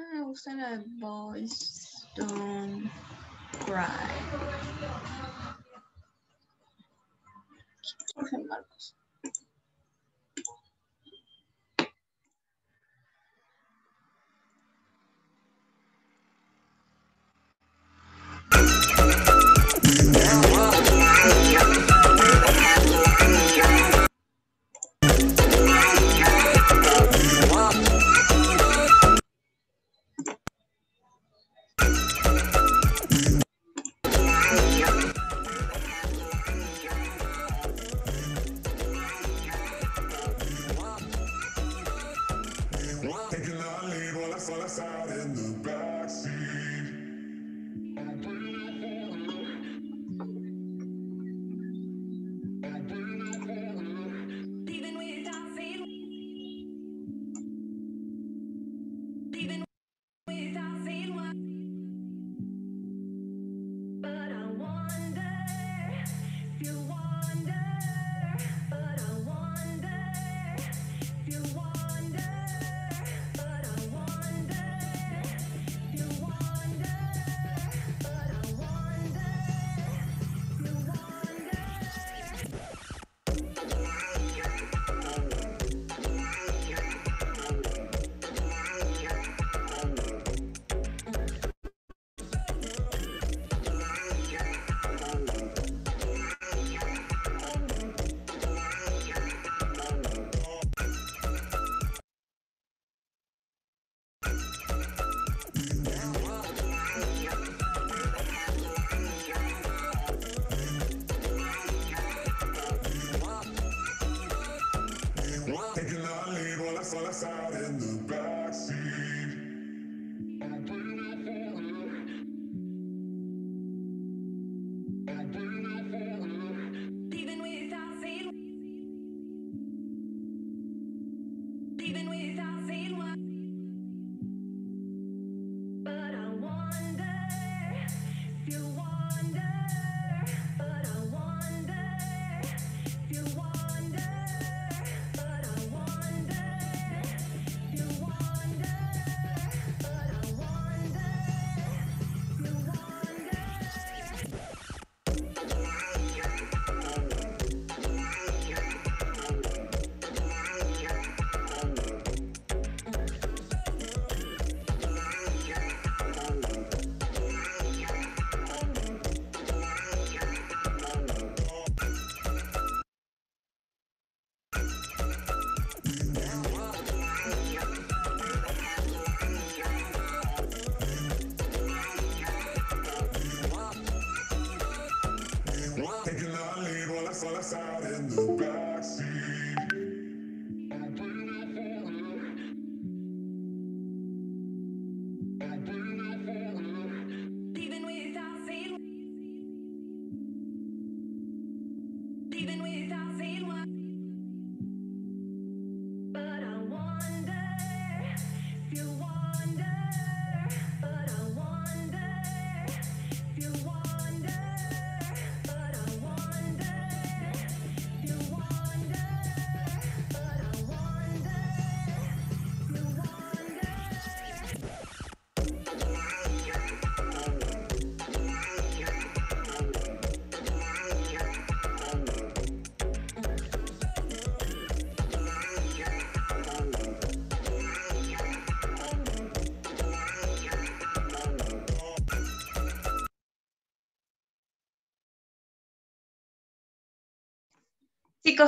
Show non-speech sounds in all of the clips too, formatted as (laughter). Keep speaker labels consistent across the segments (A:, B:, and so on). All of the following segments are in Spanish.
A: Ah, usted boys don't cry. Jorge Marcos.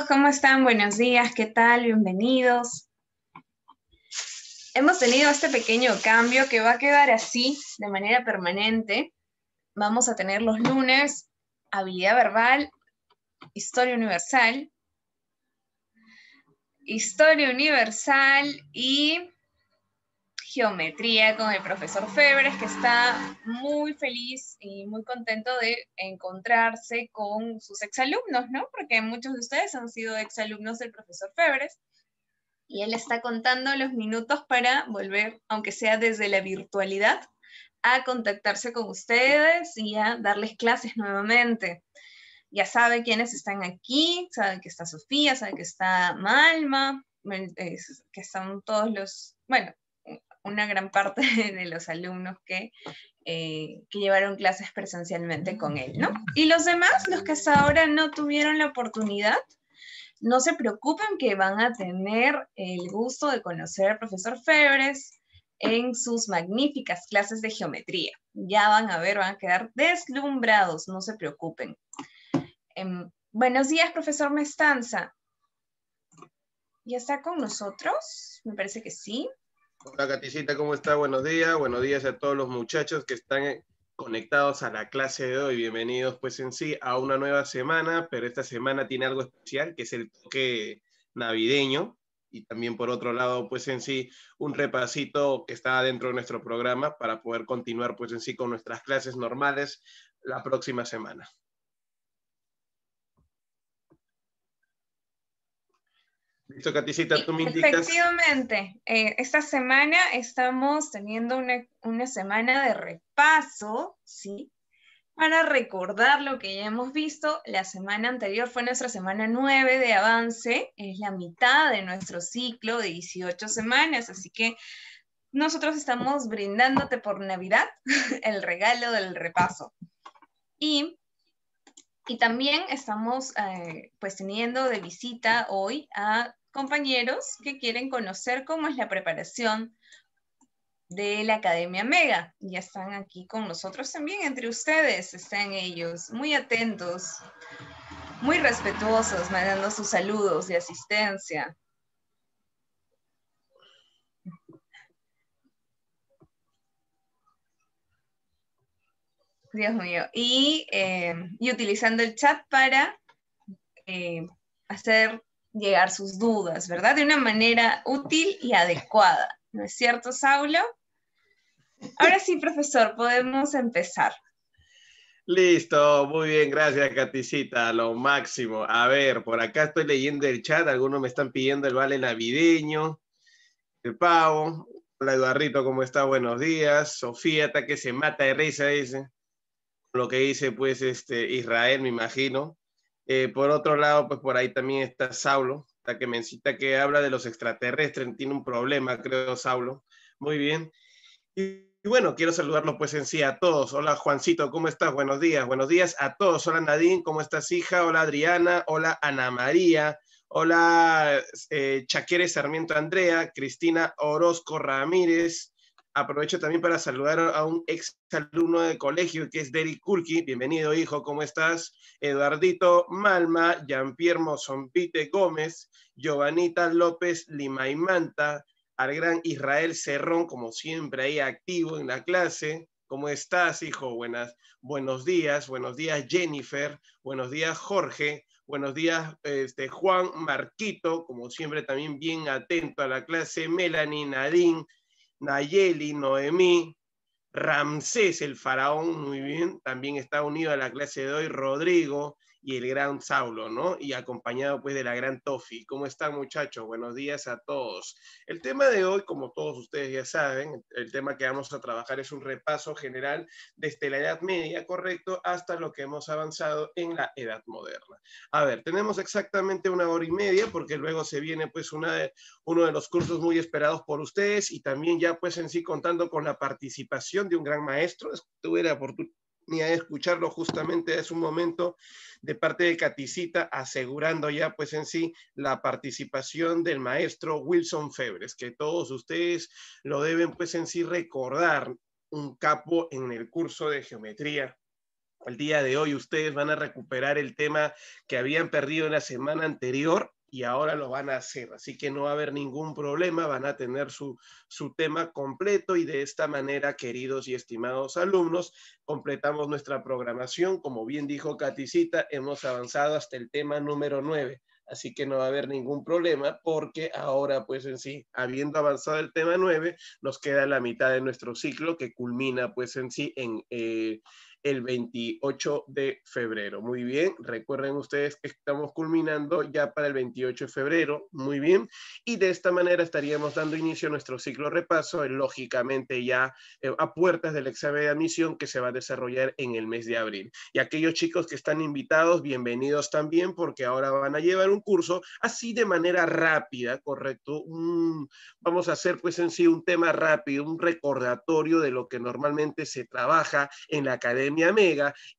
A: ¿cómo están? Buenos días, ¿qué tal? Bienvenidos. Hemos tenido este pequeño cambio que va a quedar así de manera permanente. Vamos a tener los lunes habilidad verbal, historia universal, historia universal y geometría con el profesor Febres, que está muy feliz y muy contento de encontrarse con sus exalumnos, ¿no? Porque muchos de ustedes han sido exalumnos del profesor Febres. Y él está contando los minutos para volver, aunque sea desde la virtualidad, a contactarse con ustedes y a darles clases nuevamente. Ya sabe quiénes están aquí, sabe que está Sofía, sabe que está Malma, que están todos los, bueno, una gran parte (laughs) de los alumnos eh, que, llevaron clases presencialmente con él, ¿no? Y los demás, los que hasta ahora no tuvieron la oportunidad, no se preocupen que van a tener el gusto de conocer al profesor Febres en sus magníficas clases de geometría. Ya van a ver, van a quedar deslumbrados, no se preocupen. Em, buenos días, profesor Mestanza. ¿Ya está con nosotros? Me parece que sí.
B: Hola Gaticita, ¿cómo está? Buenos días. Buenos días a todos los muchachos que están eh, conectados a la clase de hoy. Bienvenidos pues en sí a una nueva semana, pero esta semana tiene algo especial que es el toque navideño y también por otro lado pues en sí un repasito que está dentro de nuestro programa para poder continuar pues en sí con nuestras clases normales la próxima semana. Listo, Efectivamente,
A: eh, esta semana estamos teniendo una, una, semana de repaso, ¿sí? Para recordar lo que ya hemos visto, la semana anterior fue nuestra semana 9 de avance, es la mitad de nuestro ciclo de 18 semanas, así que nosotros estamos brindándote por Navidad (laughs) el regalo del repaso. Y y también estamos eh, pues teniendo de visita hoy a compañeros que quieren conocer cómo es la preparación de la Academia Mega. Ya están aquí con nosotros también, entre ustedes están ellos, muy atentos, muy respetuosos, mandando sus saludos de asistencia. Dios mío. Y, eh, utilizando el chat para eh, hacer llegar sus dudas, ¿verdad? De una manera útil y adecuada. ¿No es cierto, Saulo? Ahora sí, profesor, podemos empezar.
B: Listo, muy bien, gracias, Caticita, lo máximo. A ver, por acá estoy leyendo el chat, algunos me están pidiendo el vale navideño, el pavo. Hola, Eduardo, ¿cómo está? Buenos días. Sofía está que se mata de risa, dice. Lo que dice, pues, este, Israel, me imagino. Eh, por otro lado, pues por ahí también está Saulo, la que mencita que habla de los extraterrestres, tiene un problema, creo, Saulo. Muy bien. Y, bueno, quiero saludarlos pues en sí a todos. Hola Juancito, ¿cómo estás? Buenos días, buenos días a todos. Hola Nadine, ¿cómo estás hija? Hola Adriana, hola Ana María, hola eh, Chaquere Sarmiento Andrea, Cristina Orozco Ramírez, Aprovecho también para saludar a un ex alumno de colegio que es Derek Kulki. Bienvenido, hijo, ¿cómo estás? Eduardito Malma, Jean-Pierre Gómez, Giovanita López Limaimanta, al gran Israel Cerrón, como siempre ahí activo en la clase. ¿Cómo estás, hijo? Buenas, buenos días, buenos días, Jennifer, buenos días, Jorge, Buenos días, este, Juan Marquito, como siempre también bien atento a la clase, Melanie, Nadine, Nayeli, Noemí, Ramsés, el faraón, muy bien, también está unido a la clase de hoy, Rodrigo, y el gran Saulo, ¿no? Y acompañado pues de la gran Tofi. ¿Cómo están muchachos? Buenos días a todos. El tema de hoy, como todos ustedes ya saben, el tema que vamos a trabajar es un repaso general desde la Edad Media, correcto, hasta lo que hemos avanzado en la Edad Moderna. A ver, tenemos exactamente una hora y media porque luego se viene pues una de, uno de los cursos muy esperados por ustedes y también ya pues en sí contando con la participación de un gran maestro. estuviera por oportunidad ni a escucharlo justamente es un momento de parte de Catisita asegurando ya pues en sí la participación del maestro Wilson Febres, que todos ustedes lo deben pues en sí recordar, un capo en el curso de geometría el día de hoy ustedes van a recuperar el tema que habían perdido en la semana anterior y ahora lo van a hacer. Así que no va a haber ningún problema, van a tener su, tema completo y de esta manera, queridos y estimados alumnos, completamos nuestra programación. Como bien dijo Caticita, hemos avanzado hasta el tema número 9. Así que no va a haber ningún problema porque ahora pues en sí, habiendo avanzado el tema 9, nos queda la mitad de nuestro ciclo que culmina pues en sí en... Eh, el 28 de febrero. Muy bien, recuerden ustedes que estamos culminando ya para el 28 de febrero. Muy bien, y de esta manera estaríamos dando inicio a nuestro ciclo repaso, eh, lógicamente ya eh, a puertas del examen de admisión que se va a desarrollar en el mes de abril. Y aquellos chicos que están invitados, bienvenidos también, porque ahora van a llevar un curso así de manera rápida, correcto. vamos a hacer pues en sí un tema rápido, un recordatorio de lo que normalmente se trabaja en la academia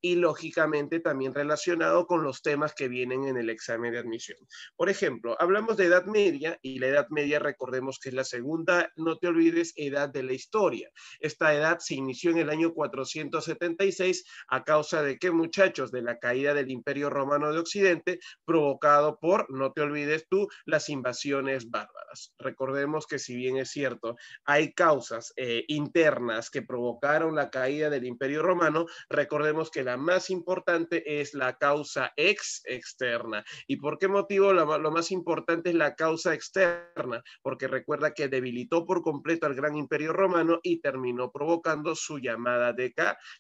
B: y lógicamente también relacionado con los temas que vienen en el examen de admisión. Por ejemplo, hablamos de Edad Media y la Edad Media recordemos que es la segunda, no te olvides, edad de la historia. Esta edad se inició en el año 476 a causa de que muchachos de la caída del Imperio Romano de Occidente provocado por, no te olvides tú, las invasiones bárbaras. Recordemos que si bien es cierto, hay causas eh, internas que provocaron la caída del Imperio Romano, recordemos que la más importante es la causa ex externa. ¿Y por qué motivo lo, más importante es la causa externa? Porque recuerda que debilitó por completo al gran imperio romano y terminó provocando su llamada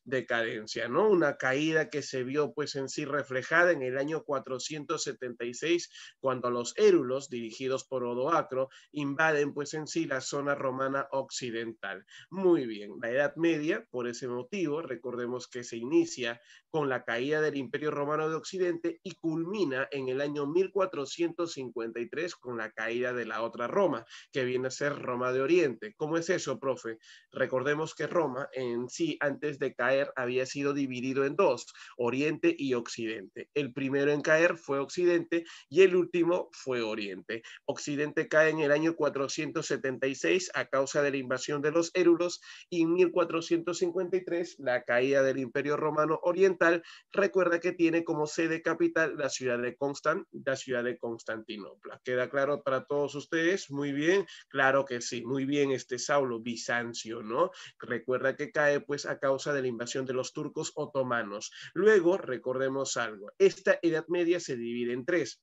B: decadencia, ¿no? Una caída que se vio pues en sí reflejada en el año 476 cuando los érulos dirigidos por Odoacro invaden pues en sí la zona romana occidental. Muy bien, la Edad Media, por ese motivo, recordemos que se inicia con la caída del Imperio Romano de Occidente y culmina en el año 1453 con la caída de la otra Roma, que viene a ser Roma de Oriente. ¿Cómo es eso, profe? Recordemos que Roma en sí, antes de caer, había sido dividido en dos, Oriente y Occidente. El primero en caer fue Occidente y el último fue Oriente. Occidente cae en el año 476 a causa de la invasión de los Érulos y en 1453 la caída del Imperio Romano Oriental, recuerda que tiene como sede capital la ciudad de la ciudad de Constantinopla. ¿Queda claro para todos ustedes? Muy bien, claro que sí, muy bien este Saulo, Bizancio, ¿no? Recuerda que cae pues a causa de la invasión de los turcos otomanos. Luego, recordemos algo, esta Edad Media se divide en tres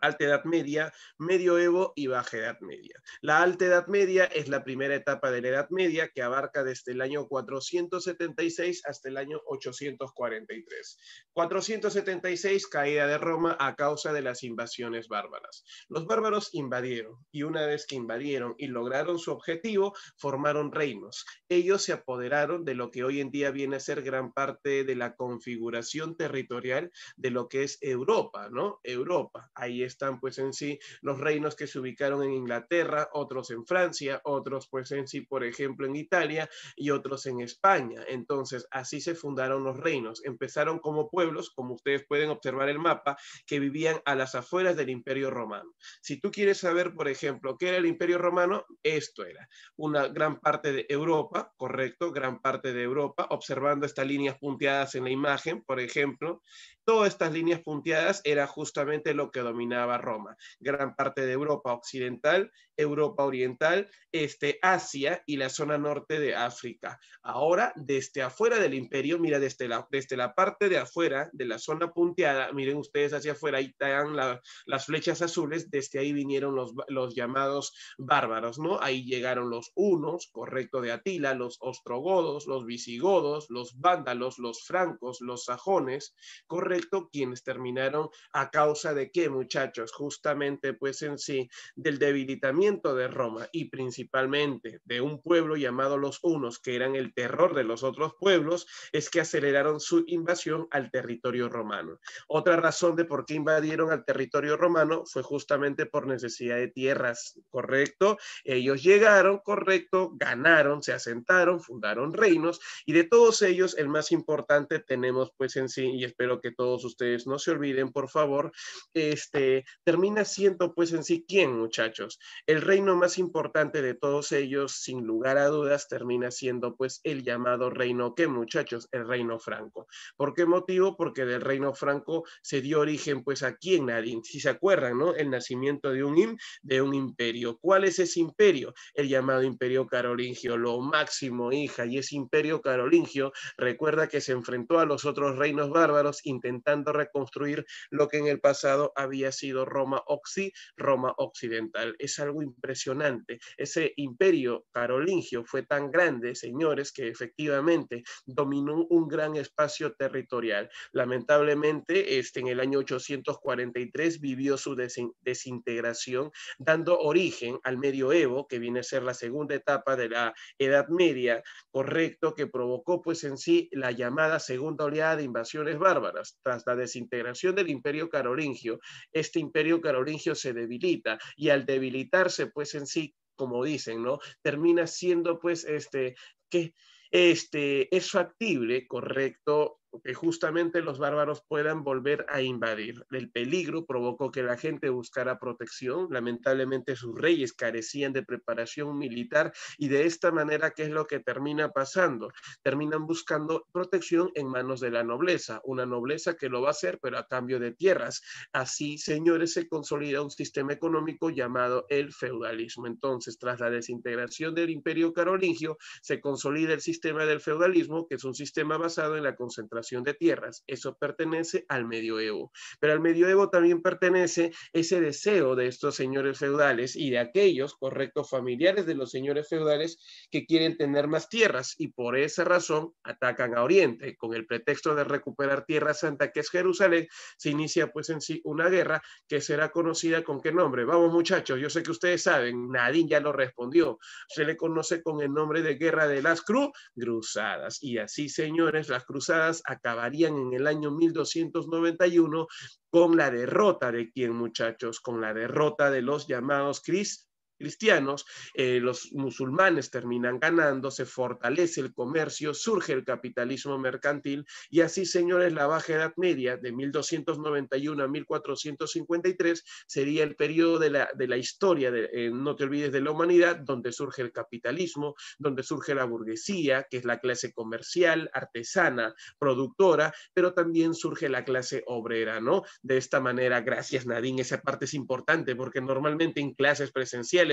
B: Alta Edad Media, Medioevo y Baja Edad Media. La Alta Edad Media es la primera etapa de la Edad Media que abarca desde el año 476 hasta el año 843. 476, caída de Roma a causa de las invasiones bárbaras. Los bárbaros invadieron y una vez que invadieron y lograron su objetivo, formaron reinos. Ellos se apoderaron de lo que hoy en día viene a ser gran parte de la configuración territorial de lo que es Europa, ¿no? Europa. Ahí están pues en sí los reinos que se ubicaron en Inglaterra, otros en Francia, otros pues en sí, por ejemplo, en Italia y otros en España. Entonces, así se fundaron los reinos. Empezaron como pueblos, como ustedes pueden observar el mapa, que vivían a las afueras del Imperio Romano. Si tú quieres saber, por ejemplo, qué era el Imperio Romano, esto era una gran parte de Europa, correcto, gran parte de Europa, observando estas líneas punteadas en la imagen, por ejemplo, todas estas líneas punteadas era justamente lo que dominaba Roma, gran parte de Europa occidental Europa Oriental, este, Asia y la zona norte de África. Ahora, desde afuera del imperio, mira, desde la, desde la parte de afuera, de la zona punteada, miren ustedes hacia afuera, ahí están las flechas azules, desde ahí vinieron los, los llamados bárbaros, ¿no? Ahí llegaron los unos, correcto, de Atila, los ostrogodos, los visigodos, los vándalos, los francos, los sajones, correcto, quienes terminaron a causa de qué, muchachos, justamente pues en sí, del debilitamiento de Roma y principalmente de un pueblo llamado los unos que eran el terror de los otros pueblos, es que aceleraron su invasión al territorio romano. Otra razón de por qué invadieron al territorio romano fue justamente por necesidad de tierras, ¿correcto? Ellos llegaron, correcto, ganaron, se asentaron, fundaron reinos y de todos ellos el más importante tenemos pues en sí, y espero que todos ustedes no se olviden, por favor, este termina siendo pues en sí quién, muchachos el reino más importante de todos ellos, sin lugar a dudas, termina siendo pues el llamado reino, que muchachos, el reino franco. ¿Por qué motivo? Porque del reino franco se dio origen pues aquí en Nadine, si se acuerdan, ¿no? El nacimiento de un, de un imperio. ¿Cuál es ese imperio? El llamado imperio carolingio, lo máximo, hija, y ese imperio carolingio recuerda que se enfrentó a los otros reinos bárbaros intentando reconstruir lo que en el pasado había sido Roma Oxi, Roma Occidental. Es algo impresionante. Ese imperio carolingio fue tan grande, señores, que efectivamente dominó un gran espacio territorial. Lamentablemente, este, en el año 843 vivió su desintegración, dando origen al medioevo, que viene a ser la segunda etapa de la Edad Media, correcto, que provocó pues en sí la llamada segunda oleada de invasiones bárbaras. Tras la desintegración del imperio carolingio, este imperio carolingio se debilita y al debilitarse pues en sí, como dicen, ¿no? Termina siendo, pues, este, que este, es factible, correcto, que justamente los bárbaros puedan volver a invadir. El peligro provocó que la gente buscara protección. Lamentablemente sus reyes carecían de preparación militar y de esta manera, ¿qué es lo que termina pasando? Terminan buscando protección en manos de la nobleza, una nobleza que lo va a hacer, pero a cambio de tierras. Así, señores, se consolida un sistema económico llamado el feudalismo. Entonces, tras la desintegración del imperio carolingio, se consolida el sistema del feudalismo, que es un sistema basado en la concentración de tierras, eso pertenece al medioevo. Pero al medioevo también pertenece ese deseo de estos señores feudales y de aquellos, correctos familiares de los señores feudales que quieren tener más tierras y por esa razón atacan a Oriente. Con el pretexto de recuperar Tierra Santa, que es Jerusalén, se inicia pues en sí una guerra que será conocida con qué nombre. Vamos muchachos, yo sé que ustedes saben, Nadine ya lo respondió. Se le conoce con el nombre de Guerra de las Cruzadas. Y así, señores, las cruzadas acabarían en el año 1291 con la derrota de quién, muchachos, con la derrota de los llamados Cris cristianos, eh, los musulmanes terminan ganando, se fortalece el comercio, surge el capitalismo mercantil y así, señores, la Baja Edad Media de 1291 a 1453 sería el periodo de la, de la historia, de, eh, no te olvides de la humanidad, donde surge el capitalismo, donde surge la burguesía, que es la clase comercial, artesana, productora, pero también surge la clase obrera, ¿no? De esta manera, gracias Nadine, esa parte es importante porque normalmente en clases presenciales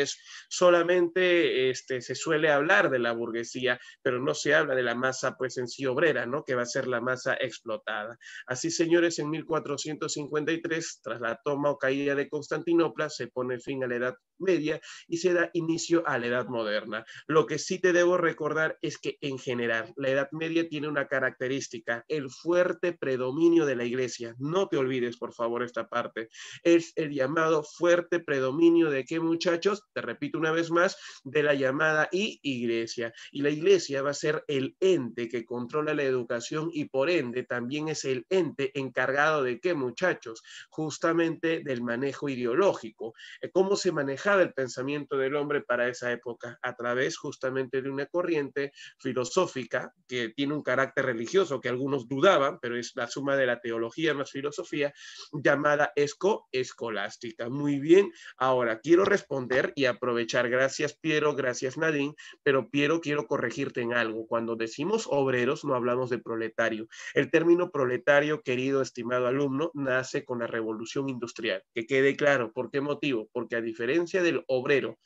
B: Solamente este, se suele hablar de la burguesía, pero no se habla de la masa, pues en sí obrera, ¿no? Que va a ser la masa explotada. Así, señores, en 1453, tras la toma o caída de Constantinopla, se pone fin a la Edad Media y se da inicio a la Edad Moderna. Lo que sí te debo recordar es que en general la Edad Media tiene una característica, el fuerte predominio de la Iglesia. No te olvides, por favor, esta parte. Es el llamado fuerte predominio de qué muchachos? te repito una vez más, de la llamada y iglesia. Y la iglesia va a ser el ente que controla la educación y por ende también es el ente encargado de qué, muchachos? Justamente del manejo ideológico. Eh, ¿Cómo se manejaba el pensamiento del hombre para esa época? A través justamente de una corriente filosófica que tiene un carácter religioso que algunos dudaban, pero es la suma de la teología más filosofía, llamada esco-escolástica. Muy bien, ahora quiero responder y aprovechar. Gracias Piero, gracias Nadine, pero Piero quiero corregirte en algo. Cuando decimos obreros no hablamos de proletario. El término proletario, querido estimado alumno, nace con la revolución industrial. Que quede claro, ¿por qué motivo? Porque a diferencia del obrero,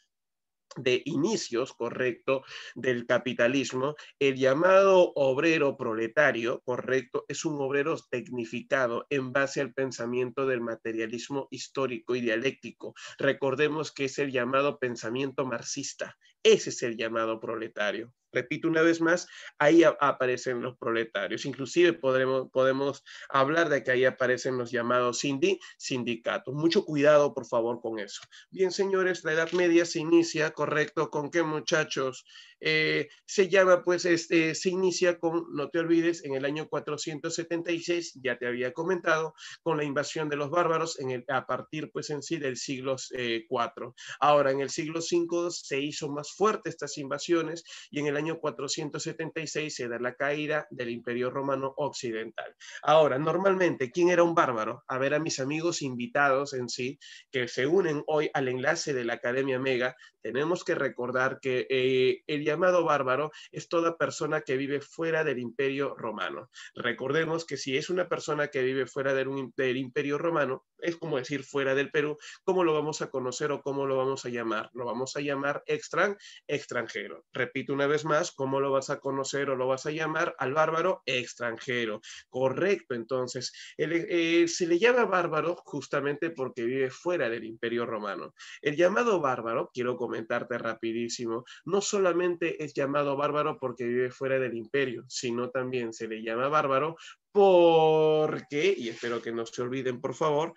B: de inicios, correcto, del capitalismo, el llamado obrero proletario, correcto, es un obrero tecnificado en base al pensamiento del materialismo histórico y dialéctico. Recordemos que es el llamado pensamiento marxista. Ese es el llamado proletario repito una vez más, ahí aparecen los proletarios. Inclusive podremos, podemos hablar de que ahí aparecen los llamados sindicatos. Mucho cuidado, por favor, con eso. Bien, señores, la Edad Media se inicia, correcto, con qué muchachos? Eh, se llama, pues, este, se inicia con, no te olvides, en el año 476, ya te había comentado, con la invasión de los bárbaros en el, a partir, pues, en sí del siglo IV. Eh, Ahora, en el siglo V se hizo más fuerte estas invasiones y en el 476 se da la caída del Imperio Romano Occidental. Ahora, normalmente, ¿quién era un bárbaro? A ver a mis amigos invitados en sí, que se unen hoy al enlace de la Academia Mega, tenemos que recordar que eh, el llamado bárbaro es toda persona que vive fuera del Imperio Romano. Recordemos que si es una persona que vive fuera del Imperio Romano, es como decir fuera del Perú, ¿cómo lo vamos a conocer o cómo lo vamos a llamar? Lo vamos a llamar extran, extranjero. Repito una vez más, ¿cómo lo vas a conocer o lo vas a llamar al bárbaro? Extranjero. Correcto, entonces, eh, se le llama bárbaro justamente porque vive fuera del imperio romano. El llamado bárbaro, quiero comentarte rapidísimo, no solamente es llamado bárbaro porque vive fuera del imperio, sino también se le llama bárbaro porque, y espero que no se olviden por favor,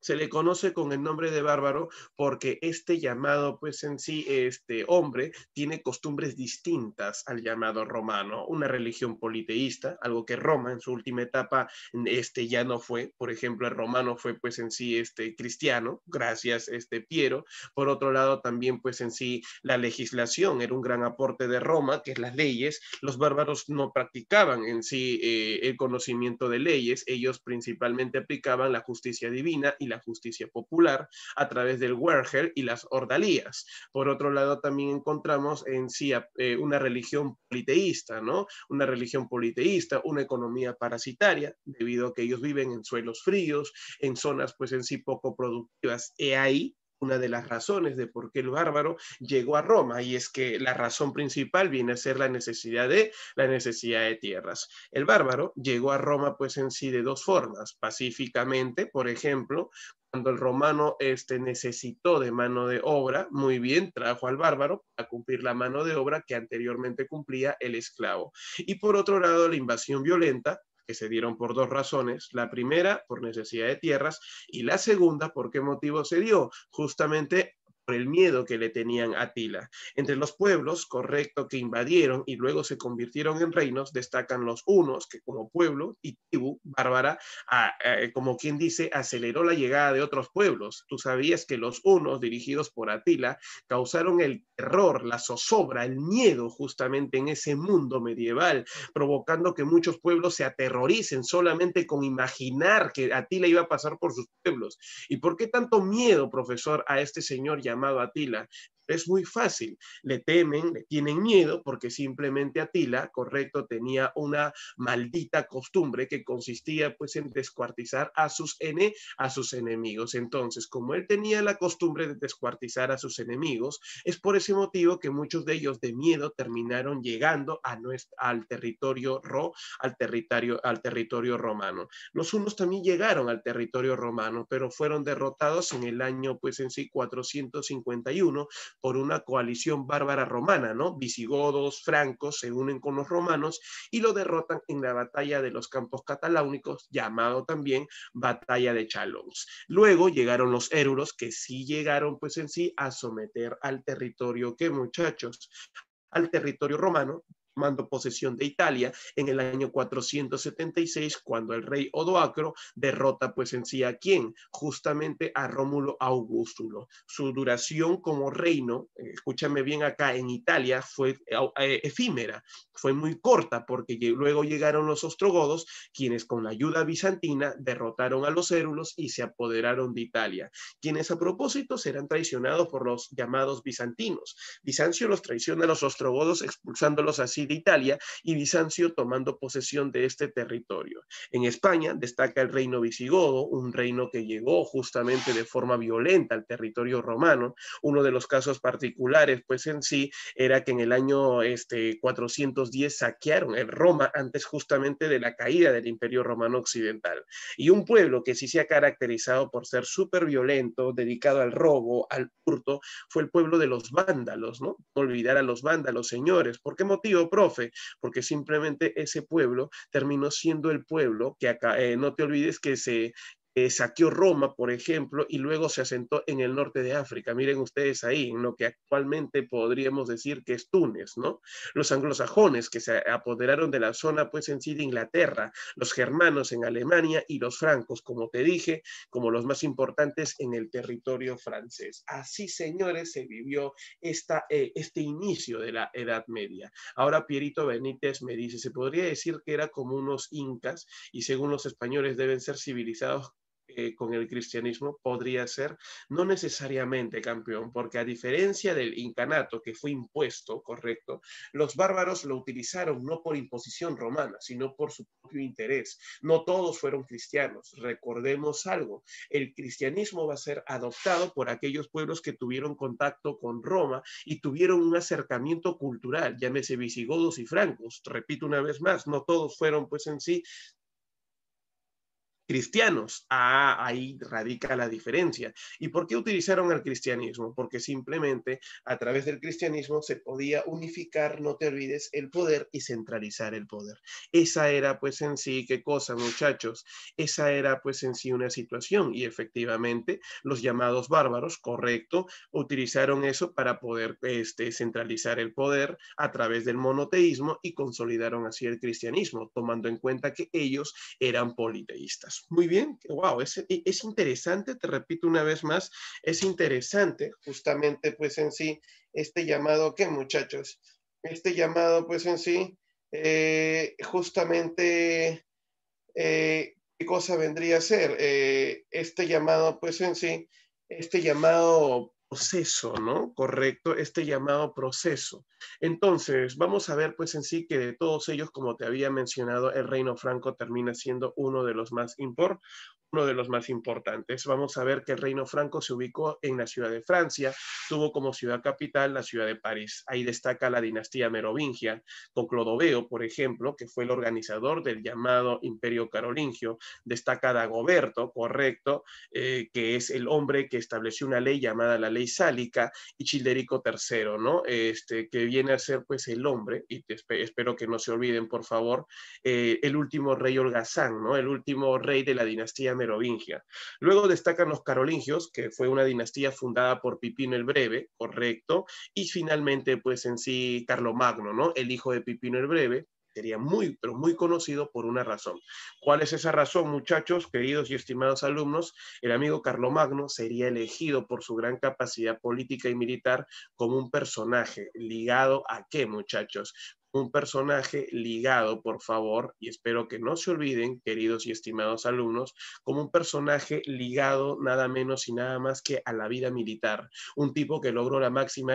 B: se le conoce con el nombre de bárbaro porque este llamado, pues en sí, este hombre tiene costumbres distintas al llamado romano, una religión politeísta, algo que Roma en su última etapa este ya no fue, por ejemplo, el romano fue pues en sí este cristiano, gracias este Piero, por otro lado también pues en sí la legislación era un gran aporte de Roma, que es las leyes, los bárbaros no practicaban en sí eh, el conocimiento de leyes, ellos principalmente aplicaban la justicia divina y la justicia popular a través del Werger y las ordalías. Por otro lado, también encontramos en sí eh, una religión politeísta, ¿no? Una religión politeísta, una economía parasitaria, debido a que ellos viven en suelos fríos, en zonas pues en sí poco productivas. y ahí una de las razones de por qué el bárbaro llegó a Roma, y es que la razón principal viene a ser la necesidad de la necesidad de tierras. El bárbaro llegó a Roma pues en sí de dos formas, pacíficamente, por ejemplo, cuando el romano este, necesitó de mano de obra, muy bien, trajo al bárbaro a cumplir la mano de obra que anteriormente cumplía el esclavo. Y por otro lado, la invasión violenta, se dieron por dos razones. La primera, por necesidad de tierras, y la segunda, ¿por qué motivo se dio? Justamente el miedo que le tenían a Entre los pueblos, correcto, que invadieron y luego se convirtieron en reinos, destacan los unos, que como pueblo y tribu bárbara, como quien dice, aceleró la llegada de otros pueblos. Tú sabías que los unos, dirigidos por Atila, causaron el terror, la zozobra, el miedo justamente en ese mundo medieval, provocando que muchos pueblos se aterroricen solamente con imaginar que Atila iba a pasar por sus pueblos. ¿Y por qué tanto miedo, profesor, a este señor llamado? llamado Atila, es muy fácil. Le temen, le tienen miedo porque simplemente Atila, correcto, tenía una maldita costumbre que consistía pues en descuartizar a sus a sus enemigos. Entonces, como él tenía la costumbre de descuartizar a sus enemigos, es por ese motivo que muchos de ellos de miedo terminaron llegando a al territorio ro, al territorio al territorio romano. Los unos también llegaron al territorio romano, pero fueron derrotados en el año pues en sí 451 por una coalición bárbara romana, ¿no? Visigodos, francos se unen con los romanos y lo derrotan en la batalla de los campos cataláunicos, llamado también batalla de Chalons. Luego llegaron los érulos que sí llegaron pues en sí a someter al territorio que muchachos al territorio romano tomando posesión de Italia en el año 476 cuando el rey Odoacro derrota pues en sí a quién, justamente a Rómulo Augustulo. Su duración como reino, eh, escúchame bien acá en Italia, fue eh, efímera, fue muy corta porque luego llegaron los ostrogodos quienes con la ayuda bizantina derrotaron a los cérulos y se apoderaron de Italia, quienes a propósito serán traicionados por los llamados bizantinos. Bizancio los traiciona a los ostrogodos expulsándolos así de Italia y Bizancio tomando posesión de este territorio. En España destaca el reino visigodo, un reino que llegó justamente de forma violenta al territorio romano. Uno de los casos particulares, pues en sí, era que en el año este, 410 saquearon el Roma antes justamente de la caída del Imperio Romano Occidental. Y un pueblo que sí se ha caracterizado por ser súper violento, dedicado al robo, al hurto, fue el pueblo de los vándalos, ¿no? Olvidar a los vándalos, señores. ¿Por qué motivo? profe, porque simplemente ese pueblo terminó siendo el pueblo que acá, eh, no te olvides que se, eh, saqueó Roma, por ejemplo, y luego se asentó en el norte de África. Miren ustedes ahí, en lo que actualmente podríamos decir que es Túnez, ¿no? Los anglosajones que se apoderaron de la zona, pues en sí de Inglaterra, los germanos en Alemania y los francos, como te dije, como los más importantes en el territorio francés. Así, señores, se vivió esta, eh, este inicio de la Edad Media. Ahora Pierito Benítez me dice, se podría decir que era como unos incas y según los españoles deben ser civilizados eh, con el cristianismo podría ser no necesariamente campeón, porque a diferencia del incanato que fue impuesto, correcto, los bárbaros lo utilizaron no por imposición romana, sino por su propio interés. No todos fueron cristianos. Recordemos algo, el cristianismo va a ser adoptado por aquellos pueblos que tuvieron contacto con Roma y tuvieron un acercamiento cultural, llámese visigodos y francos. Repito una vez más, no todos fueron pues en sí cristianos. Ah, ahí radica la diferencia. ¿Y por qué utilizaron el cristianismo? Porque simplemente a través del cristianismo se podía unificar, no te olvides, el poder y centralizar el poder. Esa era pues en sí, qué cosa muchachos, esa era pues en sí una situación y efectivamente los llamados bárbaros, correcto, utilizaron eso para poder este, centralizar el poder a través del monoteísmo y consolidaron así el cristianismo, tomando en cuenta que ellos eran politeístas. Pues, muy bien, wow, es, e, es, interesante, te repito una vez más, es interesante justamente pues en sí este llamado, ¿qué muchachos? Este llamado pues en sí, eh, justamente, eh, ¿qué cosa vendría a ser? Eh, este llamado pues en sí, este llamado proceso, ¿no? Correcto, este llamado proceso. Entonces, vamos a ver pues en sí que de todos ellos, como te había mencionado, el reino franco termina siendo uno de los más importantes, uno de los más importantes. Vamos a ver que el reino franco se ubicó en la ciudad de Francia, tuvo como ciudad capital la ciudad de París. Ahí destaca la dinastía merovingia, con Clodoveo, por ejemplo, que fue el organizador del llamado imperio carolingio. Destaca Dagoberto, correcto, eh, que es el hombre que estableció una ley llamada la ley sálica, y Childerico III, ¿no? Este, que viene a ser pues el hombre, y espero que no se olviden, por favor, eh, el último rey holgazán, ¿no? El último rey de la dinastía merovingia. Luego destacan los carolingios, que fue una dinastía fundada por Pipino el Breve, correcto, y finalmente, pues en sí, Carlomagno, ¿no? El hijo de Pipino el Breve, sería muy, pero muy conocido por una razón. ¿Cuál es esa razón, muchachos, queridos y estimados alumnos? El amigo Carlomagno sería elegido por su gran capacidad política y militar como un personaje ligado a qué, muchachos? un personaje ligado, por favor, y espero que no se olviden, queridos y estimados alumnos, como un personaje ligado nada menos y nada más que a la vida militar. Un tipo que logró la máxima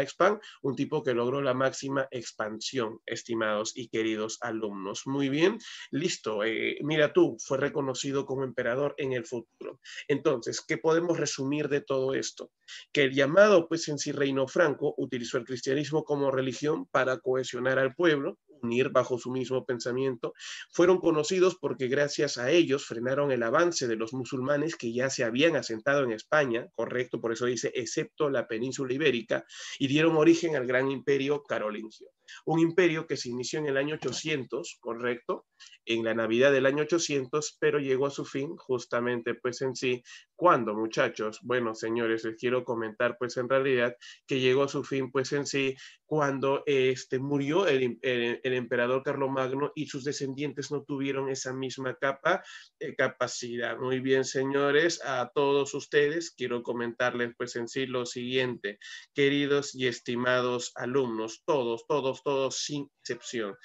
B: un tipo que logró la máxima expansión, estimados y queridos alumnos. Muy bien, listo. Eh, mira tú, fue reconocido como emperador en el futuro. Entonces, ¿qué podemos resumir de todo esto? Que el llamado, pues en sí, Reino Franco utilizó el cristianismo como religión para cohesionar al pueblo unir bajo su mismo pensamiento, fueron conocidos porque gracias a ellos frenaron el avance de los musulmanes que ya se habían asentado en España, correcto, por eso dice, excepto la península ibérica, y dieron origen al gran imperio carolingio un imperio que se inició en el año 800, correcto, en la Navidad del año 800, pero llegó a su fin justamente pues en sí, cuando muchachos, bueno señores, les quiero comentar pues en realidad que llegó a su fin pues en sí cuando este murió el, el, emperador Carlomagno y sus descendientes no tuvieron esa misma capa, eh, capacidad. Muy bien señores, a todos ustedes quiero comentarles pues en sí lo siguiente, queridos y estimados alumnos, todos, todos, todos, sin excepción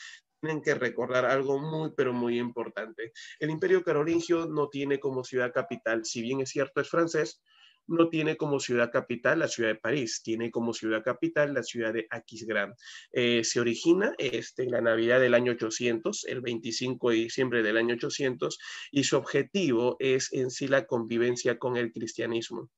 B: tienen que recordar algo muy, pero muy importante. El imperio carolingio no tiene como ciudad capital, si bien es cierto es francés, no tiene como ciudad capital la ciudad de París, tiene como ciudad capital la ciudad de Aquisgrán. Eh, se origina este, en la Navidad del año 800, el 25 de diciembre del año 800, y su objetivo es en sí la convivencia con el cristianismo.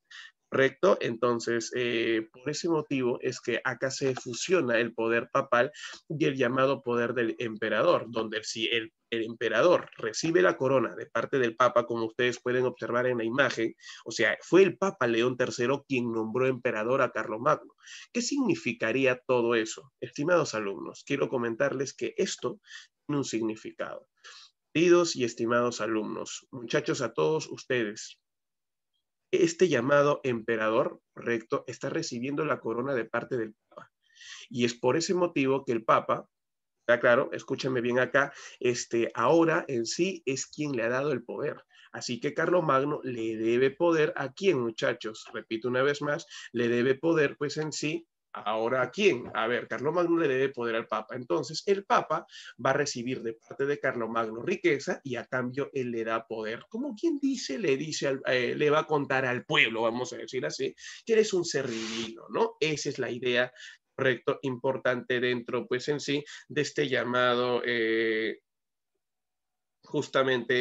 B: Recto, Entonces, eh, por ese motivo es que acá se fusiona el poder papal y el llamado poder del emperador, donde si el, el emperador recibe la corona de parte del papa, como ustedes pueden observar en la imagen, o sea, fue el papa León III quien nombró emperador a Carlomagno. ¿Qué significaría todo eso? Estimados alumnos, quiero comentarles que esto tiene un significado. Queridos y estimados alumnos, muchachos a todos ustedes, este llamado emperador, recto está recibiendo la corona de parte del Papa. Y es por ese motivo que el Papa, está claro, escúchame bien acá, este, ahora en sí es quien le ha dado el poder. Así que Magno le debe poder a quién, muchachos, repito una vez más, le debe poder pues en sí Ahora, ¿a quién? A ver, Magno le debe poder al Papa. Entonces, el Papa va a recibir de parte de Magno riqueza y a cambio él le da poder. Como quien dice, le dice, eh, le va a contar al pueblo, vamos a decir así, que eres un divino, ¿no? Esa es la idea correcto, importante dentro, pues en sí, de este llamado eh, justamente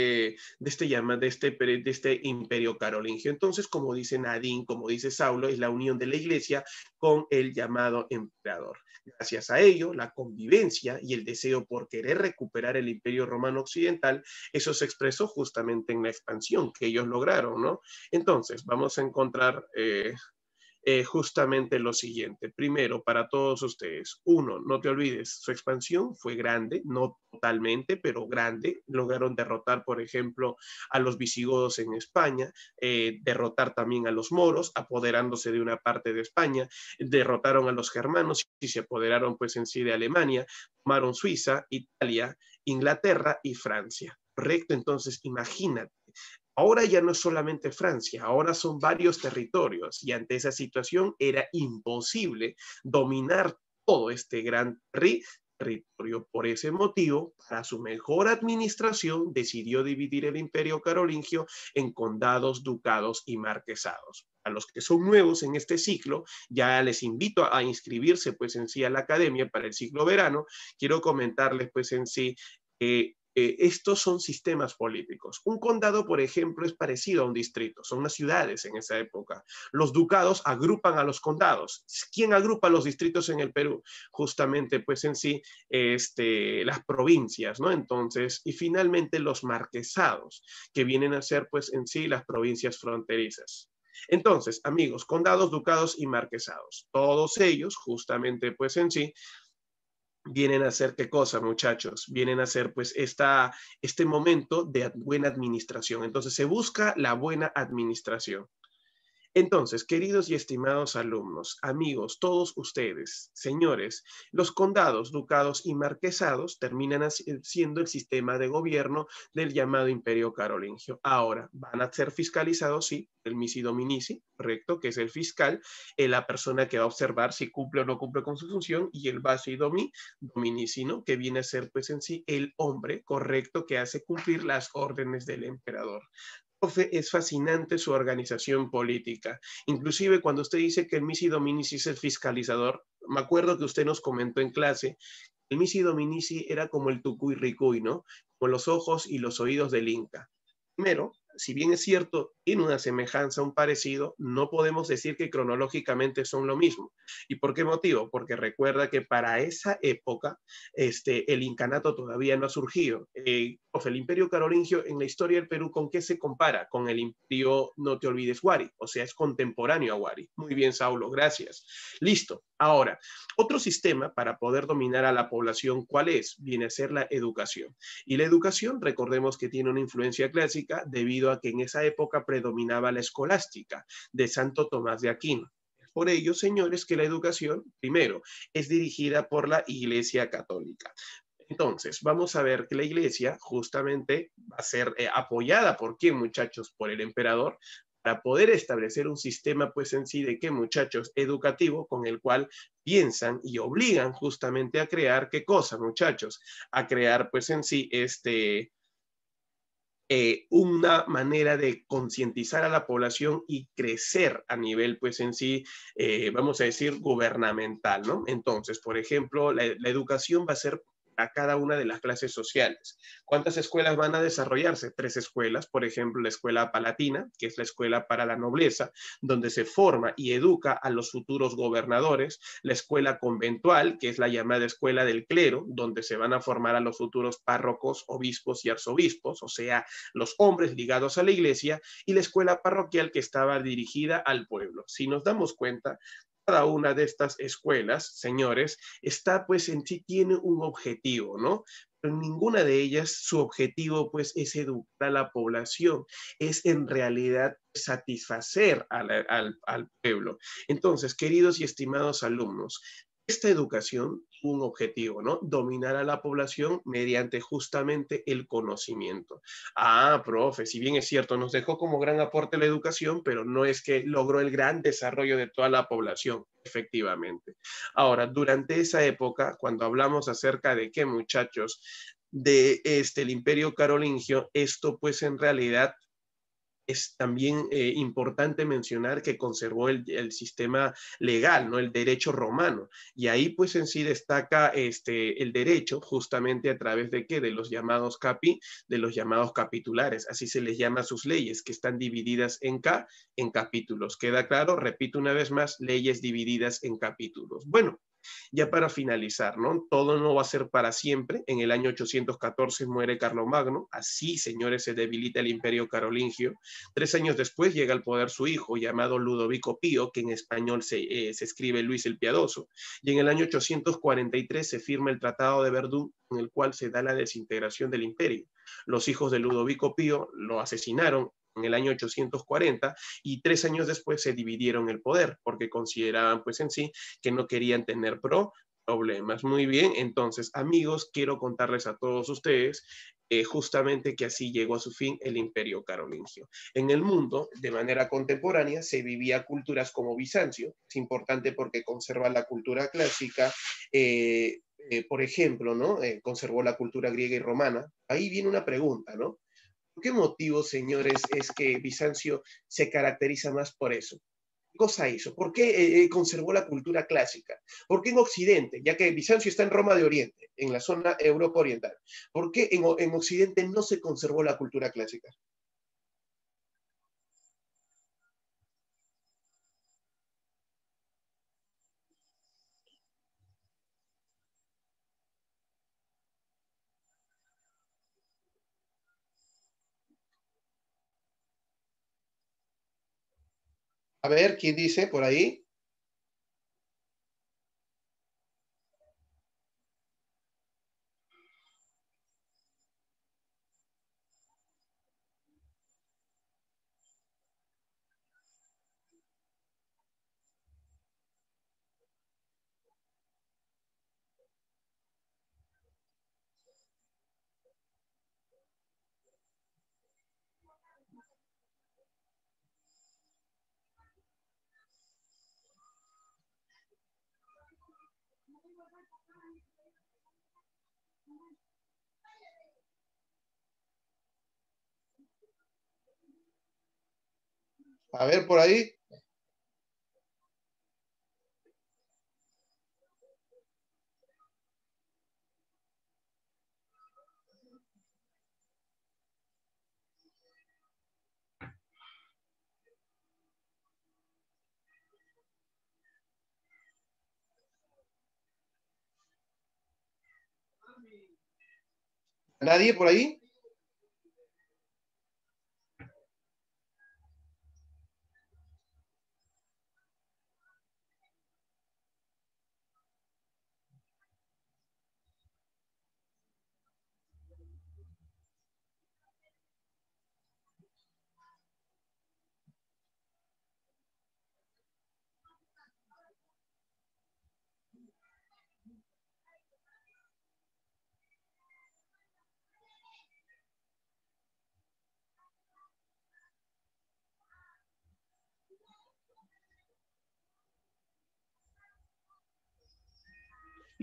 B: de este, llama, de, este, de este imperio carolingio. Entonces, como dice Nadine, como dice Saulo, es la unión de la iglesia con el llamado emperador. Gracias a ello, la convivencia y el deseo por querer recuperar el imperio romano occidental, eso se expresó justamente en la expansión que ellos lograron, ¿no? Entonces, vamos a encontrar... Eh, eh, justamente lo siguiente. Primero, para todos ustedes, uno, no te olvides, su expansión fue grande, no totalmente, pero grande. Lograron derrotar, por ejemplo, a los visigodos en España, eh, derrotar también a los moros, apoderándose de una parte de España, derrotaron a los germanos y se apoderaron pues en sí de Alemania, tomaron Suiza, Italia, Inglaterra y Francia. Correcto, entonces imagínate Ahora ya no es solamente Francia, ahora son varios territorios y ante esa situación era imposible dominar todo este gran territorio. Por ese motivo, para su mejor administración, decidió dividir el imperio carolingio en condados, ducados y marquesados. A los que son nuevos en este ciclo, ya les invito a, inscribirse pues en sí a la academia para el ciclo verano. Quiero comentarles pues en sí que... Eh, estos son sistemas políticos. Un condado, por ejemplo, es parecido a un distrito, son unas ciudades en esa época. Los ducados agrupan a los condados. ¿Quién agrupa a los distritos en el Perú? Justamente, pues en sí, este, las provincias, ¿no? Entonces, y finalmente los marquesados, que vienen a ser, pues en sí, las provincias fronterizas. Entonces, amigos, condados, ducados y marquesados, todos ellos justamente pues en sí vienen a hacer qué cosa, muchachos? Vienen a hacer pues esta, este momento de buena administración. Entonces se busca la buena administración. Entonces, queridos y estimados alumnos, amigos, todos ustedes, señores, los condados, ducados y marquesados terminan eh, siendo el sistema de gobierno del llamado imperio carolingio. Ahora, van a ser fiscalizados, sí, el misi dominici, correcto, que es el fiscal, eh, la persona que va a observar si cumple o no cumple con su función, y el vaso domi, dominici, ¿no? que viene a ser pues en sí el hombre correcto que hace cumplir las órdenes del emperador es fascinante su organización política. Inclusive cuando usted dice que el Misi Dominici es el fiscalizador, me acuerdo que usted nos comentó en clase, el Misi Dominici era como el Tucuy Ricuy, ¿no? Con los ojos y los oídos del Inca. Primero, si bien es cierto, tiene una semejanza, un parecido, no podemos decir que cronológicamente son lo mismo. ¿Y por qué motivo? Porque recuerda que para esa época este, el incanato todavía no ha surgido. Eh, pues, el imperio carolingio en la historia del Perú, ¿con qué se compara? Con el imperio, no te olvides, Wari, o sea, es contemporáneo a Wari. Muy bien, Saulo, gracias. Listo. Ahora, otro sistema para poder dominar a la población, ¿cuál es? Viene a ser la educación. Y la educación, recordemos que tiene una influencia clásica debido a que en esa época predominaba la escolástica de Santo Tomás de Aquino. Por ello, señores, que la educación, primero, es dirigida por la Iglesia Católica. Entonces, vamos a ver que la iglesia justamente va a ser eh, apoyada por quién, muchachos, por el emperador, para poder establecer un sistema, pues en sí, de qué, muchachos, educativo, con el cual piensan y obligan justamente a crear, ¿qué cosa, muchachos? A crear, pues en sí, este, eh, una manera de concientizar a la población y crecer a nivel, pues en sí, eh, vamos a decir, gubernamental, ¿no? Entonces, por ejemplo, la educación va a ser a cada una de las clases sociales. ¿Cuántas escuelas van a desarrollarse? Tres escuelas, por ejemplo, la escuela palatina, que es la escuela para la nobleza, donde se forma y educa a los futuros gobernadores, la escuela conventual, que es la llamada escuela del clero, donde se van a formar a los futuros párrocos, obispos y arzobispos, o sea, los hombres ligados a la iglesia, y la escuela parroquial que estaba dirigida al pueblo. Si nos damos cuenta, cada una de estas escuelas, señores, está pues en sí tiene un objetivo, ¿no? Pero ninguna de ellas, su objetivo pues es educar a la población, es en realidad satisfacer al, al pueblo. Entonces, queridos y estimados alumnos, esta educación un objetivo, ¿no? Dominar a la población mediante justamente el conocimiento. Ah, profe, si bien es cierto, nos dejó como gran aporte la educación, pero no es que logró el gran desarrollo de toda la población, efectivamente. Ahora, durante esa época, cuando hablamos acerca de qué muchachos, de este el imperio carolingio, esto pues en realidad es también eh, importante mencionar que conservó el, sistema legal, ¿no? el derecho romano. Y ahí pues en sí destaca este, el derecho justamente a través de qué? De los llamados capi, de los llamados capitulares, así se les llama sus leyes, que están divididas en en capítulos. ¿Queda claro? Repito una vez más, leyes divididas en capítulos. Bueno, ya para finalizar, ¿no? Todo no va a ser para siempre. En el año 814 muere Magno. así, señores, se debilita el imperio carolingio. Tres años después llega al poder su hijo, llamado Ludovico Pío, que en español se, eh, escribe Luis el Piadoso. Y en el año 843 se firma el Tratado de Verdún, en el cual se da la desintegración del imperio. Los hijos de Ludovico Pío lo asesinaron en el año 840 y tres años después se dividieron el poder porque consideraban pues en sí que no querían tener problemas. Muy bien, entonces amigos, quiero contarles a todos ustedes eh, justamente que así llegó a su fin el imperio carolingio. En el mundo, de manera contemporánea, se vivía culturas como Bizancio, es importante porque conserva la cultura clásica, eh, eh, por ejemplo, ¿no? conservó la cultura griega y romana. Ahí viene una pregunta, ¿no? qué motivo, señores, es que Bizancio se caracteriza más por eso? ¿Qué cosa hizo? ¿Por qué eh, eh, conservó la cultura clásica? ¿Por qué en Occidente, ya que Bizancio está en Roma de Oriente, en la zona Europa Oriental, por qué en Occidente no se conservó la cultura clásica? ver, ¿quién dice por ahí? A ver por ahí. ¿Nadie por ahí?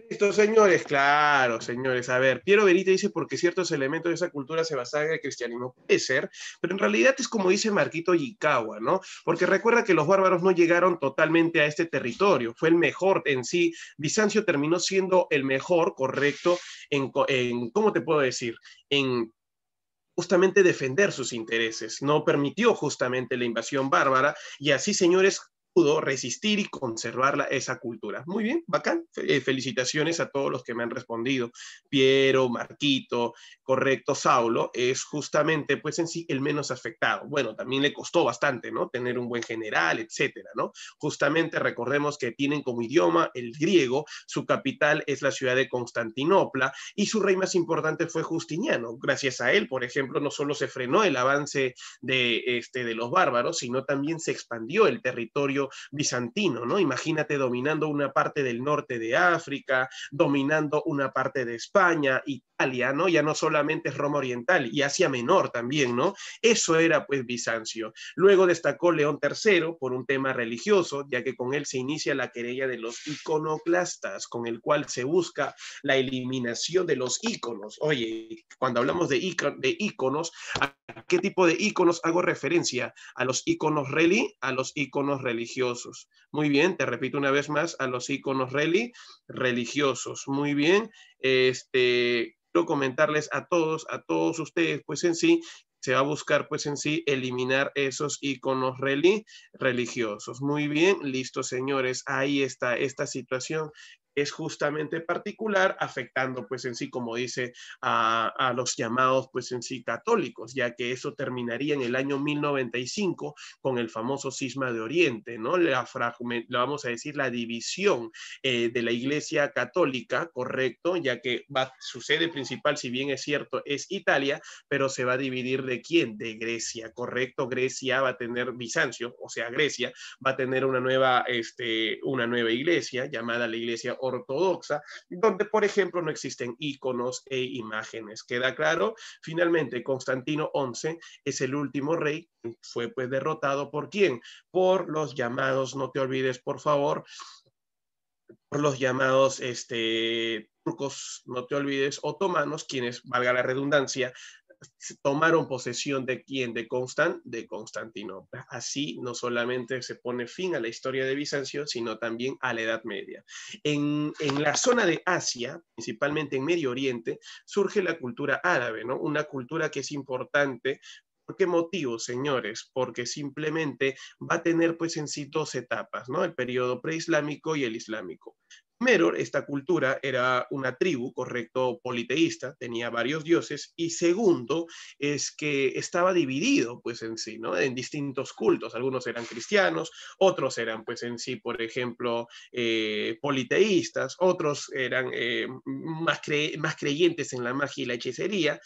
B: Estos señores, claro, señores. A ver, Piero Berita dice porque ciertos elementos de esa cultura se basan en el cristianismo. Puede ser, pero en realidad es como dice Marquito Yikawa, ¿no? Porque recuerda que los bárbaros no llegaron totalmente a este territorio, fue el mejor en sí. Bizancio terminó siendo el mejor, correcto, en, en ¿cómo te puedo decir? En justamente defender sus intereses, no permitió justamente la invasión bárbara y así, señores, pudo resistir y conservar esa cultura. Muy bien, bacán. Eh, felicitaciones a todos los que me han respondido. Piero, Marquito, correcto, Saulo, es justamente pues en sí el menos afectado. Bueno, también le costó bastante, ¿no? Tener un buen general, etcétera, ¿no? Justamente recordemos que tienen como idioma el griego, su capital es la ciudad de Constantinopla y su rey más importante fue Justiniano. Gracias a él, por ejemplo, no solo se frenó el avance de, este, de los bárbaros, sino también se expandió el territorio bizantino, ¿no? Imagínate dominando una parte del norte de África, dominando una parte de España, y ya no solamente es Roma Oriental y Asia Menor también, ¿no? Eso era pues Bizancio. Luego destacó León III por un tema religioso, ya que con él se inicia la querella de los iconoclastas, con el cual se busca la eliminación de los íconos. Oye, cuando hablamos de, de íconos, ¿a qué tipo de íconos hago referencia? A los íconos reli, a los íconos religiosos. Muy bien, te repito una vez más, a los íconos reli, religiosos. Muy bien, este, quiero comentarles a todos, a todos ustedes, pues en sí, se va a buscar pues en sí eliminar esos iconos religiosos. Muy bien, listo señores, ahí está esta situación es justamente particular, afectando pues en sí, como dice, a, los llamados pues en sí católicos, ya que eso terminaría en el año 1095 con el famoso cisma de Oriente, ¿no? La fragment, vamos a decir, la división eh, de la Iglesia católica, correcto, ya que va, su sede principal, si bien es cierto, es Italia, pero se va a dividir de quién? De Grecia, correcto, Grecia va a tener Bizancio, o sea, Grecia va a tener una nueva, este, una nueva iglesia llamada la Iglesia ortodoxa, donde, por ejemplo, no existen íconos e imágenes. ¿Queda claro? Finalmente, Constantino XI es el último rey, fue pues derrotado por quién? Por los llamados, no te olvides, por favor, por los llamados este, turcos, no te olvides, otomanos, quienes, valga la redundancia, tomaron posesión de quién, de de Constantinopla. Así no solamente se pone fin a la historia de Bizancio, sino también a la Edad Media. En, en la zona de Asia, principalmente en Medio Oriente, surge la cultura árabe, ¿no? Una cultura que es importante ¿Por qué motivo, señores? Porque simplemente va a tener pues en sí dos etapas, ¿no? El periodo preislámico y el islámico. Primero, esta cultura, era una tribu, correcto, politeísta, tenía varios dioses, y segundo, es que estaba dividido, pues en sí, ¿no? En distintos cultos, algunos eran cristianos, otros eran, pues en sí, por ejemplo, eh, politeístas, otros eran eh, más creyentes en la magia y la hechicería,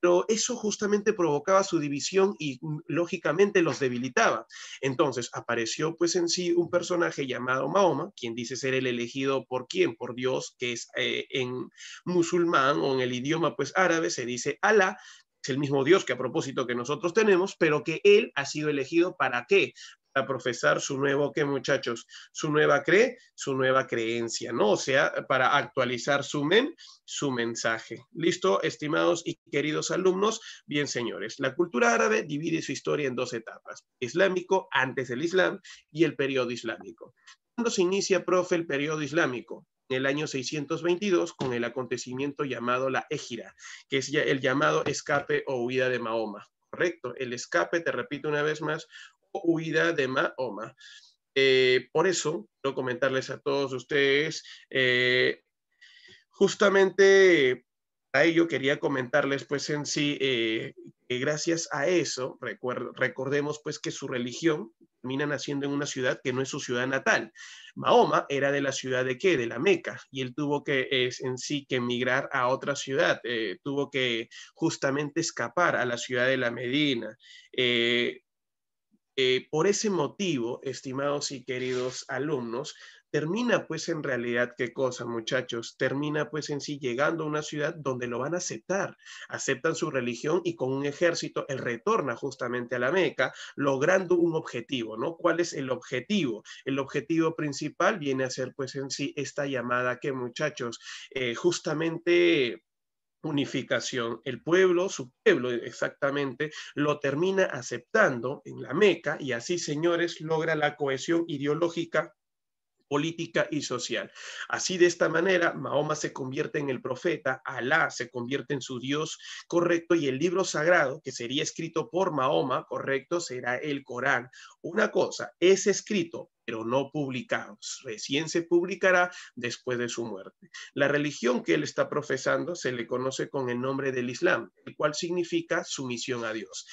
B: pero eso justamente provocaba su división y mm, lógicamente los debilitaba. Entonces apareció pues en sí un personaje llamado Mahoma, quien dice ser el elegido por quién, por Dios, que es eh, en musulmán o en el idioma pues árabe se dice Alá, es el mismo Dios que a propósito que nosotros tenemos, pero que él ha sido elegido para qué? profesar su nuevo, ¿qué muchachos? Su nueva cree, su nueva creencia, ¿no? O sea, para actualizar su men, su mensaje. ¿Listo, estimados y queridos alumnos? Bien, señores, la cultura árabe divide su historia en dos etapas, islámico antes del Islam y el periodo islámico. ¿Cuándo se inicia, profe, el periodo islámico? en el año 622 con el acontecimiento llamado la Égira, que es ya el llamado escape o huida de Mahoma. Correcto, el escape, te repito una vez más, huida de Mahoma. Eh, por eso, quiero comentarles a todos ustedes, eh, justamente a ello quería comentarles pues en sí, eh, que gracias a eso, recordemos pues que su religión termina naciendo en una ciudad que no es su ciudad natal. Mahoma era de la ciudad de qué? De la Meca, y él tuvo que es, en sí que emigrar a otra ciudad, tuvo que justamente escapar a la ciudad de la Medina. Eh, por ese motivo, estimados y queridos alumnos, termina pues en realidad qué cosa, muchachos, termina pues en sí llegando a una ciudad donde lo van a aceptar, aceptan su religión y con un ejército él retorna justamente a la Meca, logrando un objetivo, ¿no? ¿Cuál es el objetivo? El objetivo principal viene a ser pues en sí esta llamada que muchachos, eh, justamente unificación. El pueblo, su pueblo exactamente, lo termina aceptando en la Meca y así, señores, logra la cohesión ideológica política y social. Así de esta manera, Mahoma se convierte en el profeta, Alá se convierte en su Dios correcto y el libro sagrado que sería escrito por Mahoma, correcto, será el Corán. Una cosa, es escrito pero no publicados. Recién se publicará después de su muerte. La religión que él está profesando se le conoce con el nombre del Islam, el cual significa sumisión a Dios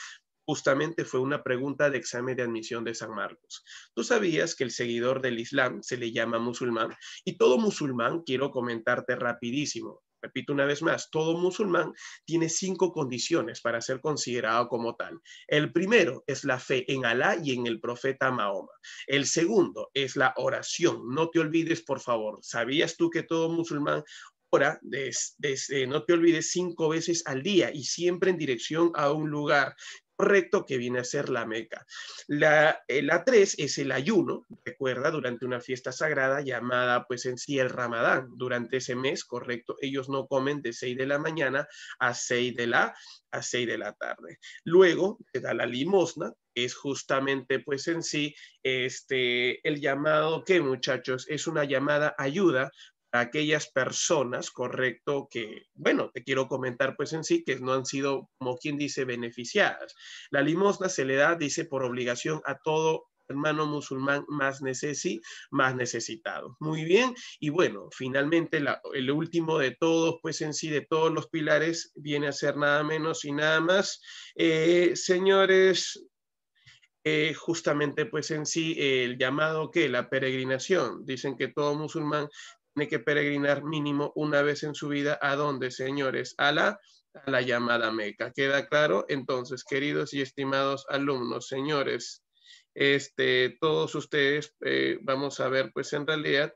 B: justamente fue una pregunta de examen de admisión de San Marcos. ¿Tú sabías que el seguidor del Islam se le llama musulmán? Y todo musulmán, quiero comentarte rapidísimo, repito una vez más, todo musulmán tiene cinco condiciones para ser considerado como tal. El primero es la fe en Alá y en el profeta Mahoma. El segundo es la oración. No te olvides, por favor, ¿sabías tú que todo musulmán ora, desde eh, no te olvides, cinco veces al día y siempre en dirección a un lugar correcto que viene a ser la Meca. La, eh, la tres es el ayuno, recuerda, durante una fiesta sagrada llamada pues en sí el Ramadán. Durante ese mes, correcto, ellos no comen de 6 de la mañana a 6 de la a de la tarde. Luego se da la limosna, es justamente pues en sí este el llamado que muchachos es una llamada ayuda aquellas personas, correcto, que, bueno, te quiero comentar pues en sí, que no han sido, como quien dice, beneficiadas. La limosna se le da, dice, por obligación a todo hermano musulmán más, más necesitado. Muy bien, y bueno, finalmente el último de todos, pues en sí, de todos los pilares, viene a ser nada menos y nada más. Eh, señores, eh, justamente pues en sí el llamado que la peregrinación. Dicen que todo musulmán tiene que peregrinar mínimo una vez en su vida. ¿A dónde, señores? A la, la llamada Meca. ¿Queda claro? Entonces, queridos y estimados alumnos, señores, este, todos ustedes, eh, vamos a ver, pues en realidad,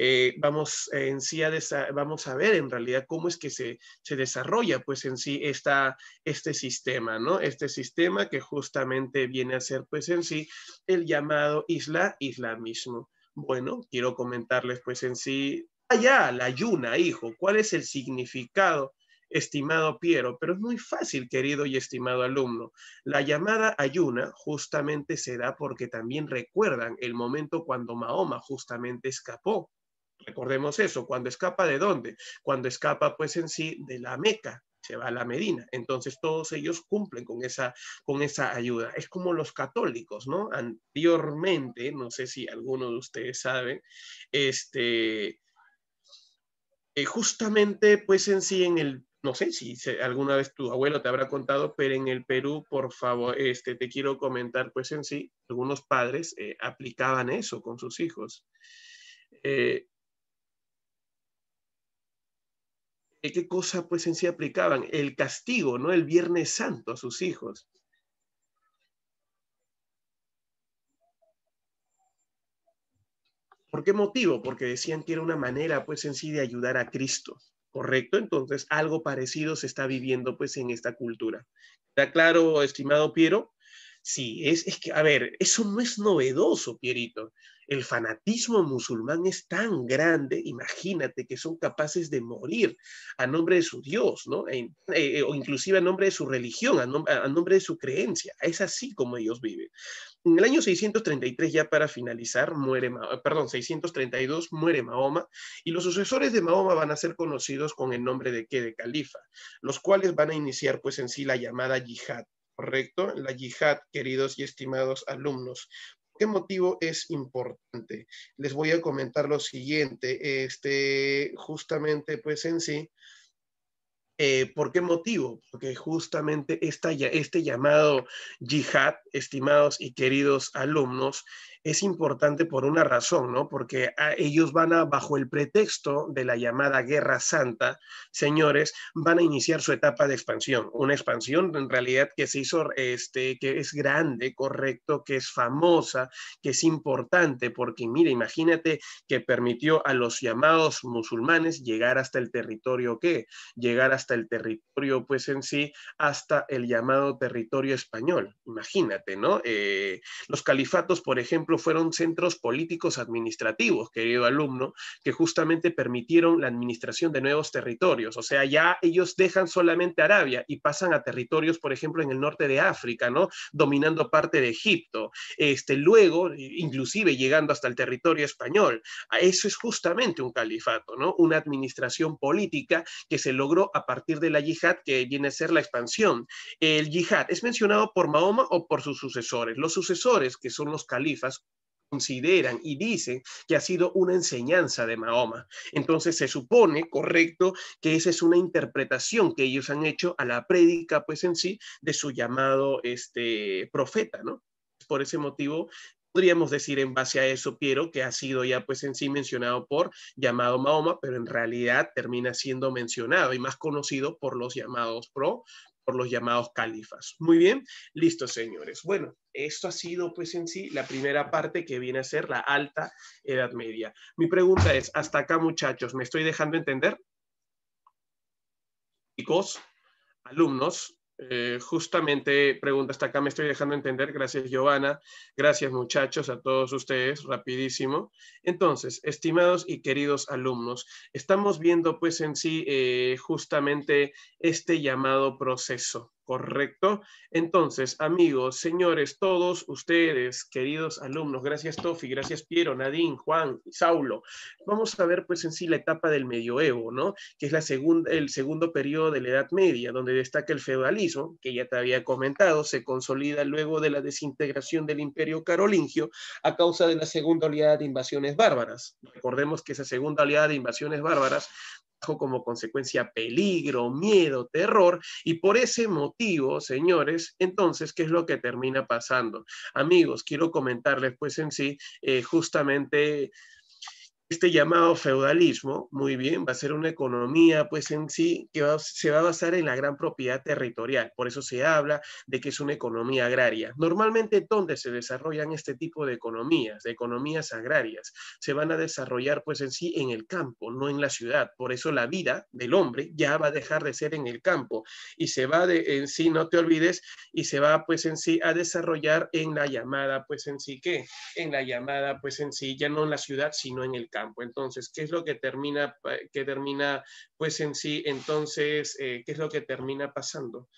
B: eh, vamos, en sí a vamos a ver en realidad cómo es que se, desarrolla pues en sí este sistema, ¿no? Este sistema que justamente viene a ser pues en sí el llamado isla islamismo. Bueno, quiero comentarles pues en sí, allá, la ayuna, hijo, ¿cuál es el significado? Estimado Piero, pero es muy fácil, querido y estimado alumno. La llamada ayuna justamente se da porque también recuerdan el momento cuando Mahoma justamente escapó. Recordemos eso, cuando escapa de dónde? Cuando escapa pues en sí de la Meca, se va a la Medina. Entonces todos ellos cumplen con esa, con esa ayuda. Es como los católicos, ¿no? Anteriormente, no sé si alguno de ustedes sabe, este, eh, justamente pues en sí en el no sé si alguna vez tu abuelo te habrá contado, pero en el Perú, por favor, este, te quiero comentar, pues en sí, algunos padres eh, aplicaban eso con sus hijos. Eh, qué cosa pues en sí aplicaban, el castigo, ¿no? El Viernes Santo a sus hijos. ¿Por qué motivo? Porque decían que era una manera pues en sí de ayudar a Cristo, ¿correcto? Entonces algo parecido se está viviendo pues en esta cultura. ¿Está claro, estimado Piero? Sí, es, es que, a ver, eso no es novedoso, Pierito. El fanatismo musulmán es tan grande, imagínate que son capaces de morir a nombre de su Dios, ¿no? Eh, eh, o inclusive a nombre de su religión, a, nombre de su creencia. Es así como ellos viven. En el año 633, ya para finalizar, muere, perdón, 632 muere Mahoma y los sucesores de Mahoma van a ser conocidos con el nombre de qué, de califa, los cuales van a iniciar pues en sí la llamada yihad. Correcto, la yihad, queridos y estimados alumnos, qué motivo es importante? Les voy a comentar lo siguiente, este, justamente pues en sí, eh, ¿Por qué motivo? Porque justamente esta, este llamado yihad, estimados y queridos alumnos, es importante por una razón, ¿no? Porque ah, ellos van a, bajo el pretexto de la llamada Guerra Santa, señores, van a iniciar su etapa de expansión, una expansión en realidad que se hizo, este, que es grande, correcto, que es famosa, que es importante, porque mira, imagínate que permitió a los llamados musulmanes llegar hasta el territorio que, llegar hasta el territorio, pues en sí, hasta el llamado territorio español, imagínate, ¿no? Eh, los califatos, por ejemplo, fueron centros políticos administrativos, querido alumno, que justamente permitieron la administración de nuevos territorios. O sea, ya ellos dejan solamente Arabia y pasan a territorios, por ejemplo, en el norte de África, ¿no? Dominando parte de Egipto. Este, luego, inclusive llegando hasta el territorio español. Eso es justamente un califato, ¿no? Una administración política que se logró a partir de la yihad, que viene a ser la expansión. El yihad es mencionado por Mahoma o por sus sucesores. Los sucesores, que son los califas, consideran y dicen que ha sido una enseñanza de Mahoma. Entonces se supone, correcto, que esa es una interpretación que ellos han hecho a la prédica, pues en sí, de su llamado este, profeta, ¿no? Por ese motivo, podríamos decir en base a eso, Piero, que ha sido ya pues en sí mencionado por llamado Mahoma, pero en realidad termina siendo mencionado y más conocido por los llamados pro por los llamados califas. Muy bien, listo, señores. Bueno, esto ha sido pues en sí la primera parte que viene a ser la alta Edad Media. Mi pregunta es, hasta acá muchachos, ¿me estoy dejando entender? Chicos, alumnos, eh, justamente pregunta hasta acá me estoy dejando entender. Gracias, Giovanna. Gracias, muchachos, a todos ustedes. Rapidísimo. Entonces, estimados y queridos alumnos, estamos viendo pues en sí eh, justamente este llamado proceso. ¿correcto? Entonces, amigos, señores, todos ustedes, queridos alumnos, gracias Tofi, gracias Piero, Nadine, Juan, Saulo. Vamos a ver pues en sí la etapa del medioevo, ¿no? Que es la segunda, el segundo periodo de la Edad Media, donde destaca el feudalismo, que ya te había comentado, se consolida luego de la desintegración del imperio carolingio a causa de la segunda oleada de invasiones bárbaras. Recordemos que esa segunda oleada de invasiones bárbaras como consecuencia peligro, miedo, terror, y por ese motivo, señores, entonces, ¿qué es lo que termina pasando? Amigos, quiero comentarles pues en sí eh, justamente este llamado feudalismo, muy bien, va a ser una economía pues en sí que se va a basar en la gran propiedad territorial. Por eso se habla de que es una economía agraria. Normalmente, ¿dónde se desarrollan este tipo de economías, de economías agrarias? Se van a desarrollar pues en sí en el campo, no en la ciudad. Por eso la vida del hombre ya va a dejar de ser en el campo y se va en sí, no te olvides, y se va pues en sí a desarrollar en la llamada pues en sí ¿qué? en la llamada pues en sí ya no en la ciudad, sino en el campo. Entonces, ¿qué es lo que termina, que termina pues en sí, entonces, eh, qué es lo que termina pasando?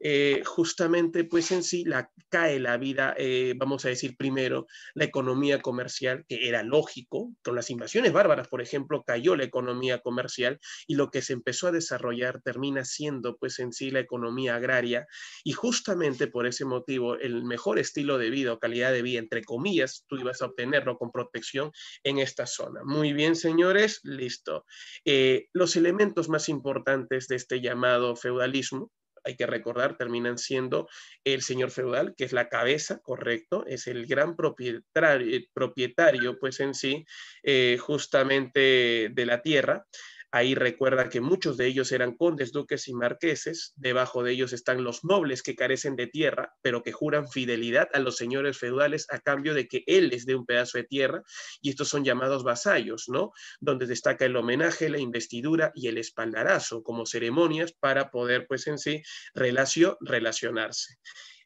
B: Eh, justamente pues en sí la, cae la vida, eh, vamos a decir primero, la economía comercial, que era lógico, con las invasiones bárbaras, por ejemplo, cayó la economía comercial y lo que se empezó a desarrollar termina siendo pues en sí la economía agraria y justamente por ese motivo el mejor estilo de vida o calidad de vida, entre comillas, tú ibas a obtenerlo con protección en esta zona. Muy bien, señores, listo. Eh, los elementos más importantes de este llamado feudalismo, hay que recordar, terminan siendo el señor feudal, que es la cabeza, correcto, es el gran propietario, propietario pues en sí, eh, justamente de la tierra. Ahí recuerda que muchos de ellos eran condes, duques y marqueses. Debajo de ellos están los nobles que carecen de tierra, pero que juran fidelidad a los señores feudales a cambio de que él les dé un pedazo de tierra. Y estos son llamados vasallos, ¿no? Donde destaca el homenaje, la investidura y el espaldarazo como ceremonias para poder, pues en sí, relacionarse.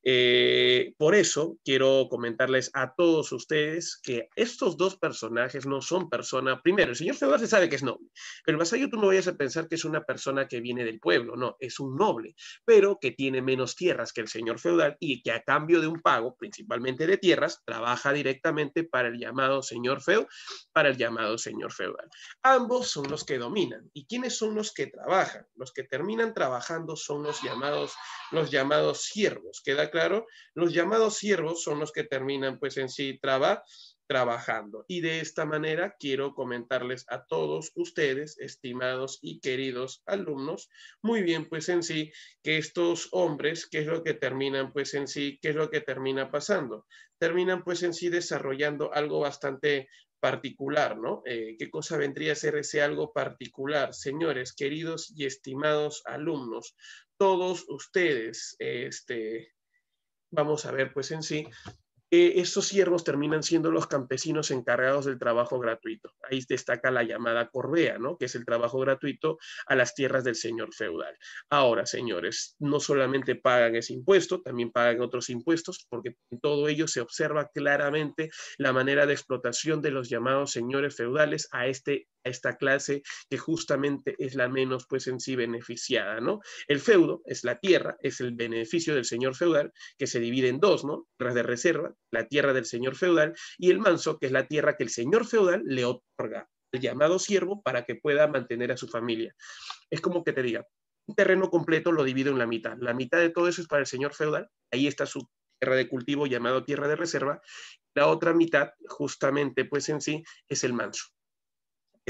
B: Eh, por eso quiero comentarles a todos ustedes que estos dos personajes no son personas, Primero, el señor feudal se sabe que es noble, pero el vasallo tú no vayas a pensar que es una persona que viene del pueblo, no, es un noble, pero que tiene menos tierras que el señor feudal y que a cambio de un pago, principalmente de tierras, trabaja directamente para el llamado señor feo, para el llamado señor feudal. Ambos son los que dominan. ¿Y quiénes son los que trabajan? Los que terminan trabajando son los llamados, los llamados siervos, que claro? Los llamados siervos son los que terminan pues en sí traba, trabajando. Y de esta manera quiero comentarles a todos ustedes, estimados y queridos alumnos, muy bien pues en sí, que estos hombres, ¿qué es lo que terminan pues en sí? ¿Qué es lo que termina pasando? Terminan pues en sí desarrollando algo bastante particular, ¿no? Eh, ¿Qué cosa vendría a ser ese algo particular? Señores, queridos y estimados alumnos, todos ustedes, este, vamos a ver pues en sí, eh, estos siervos terminan siendo los campesinos encargados del trabajo gratuito. Ahí destaca la llamada correa, ¿no? que es el trabajo gratuito a las tierras del señor feudal. Ahora, señores, no solamente pagan ese impuesto, también pagan otros impuestos, porque en todo ello se observa claramente la manera de explotación de los llamados señores feudales a este esta clase que justamente es la menos pues en sí beneficiada, ¿no? El feudo es la tierra, es el beneficio del señor feudal que se divide en dos, ¿no? Tierras de reserva, la tierra del señor feudal y el manso, que es la tierra que el señor feudal le otorga al llamado siervo para que pueda mantener a su familia. Es como que te diga, un terreno completo lo divido en la mitad, la mitad de todo eso es para el señor feudal, ahí está su tierra de cultivo llamado tierra de reserva, la otra mitad justamente pues en sí es el manso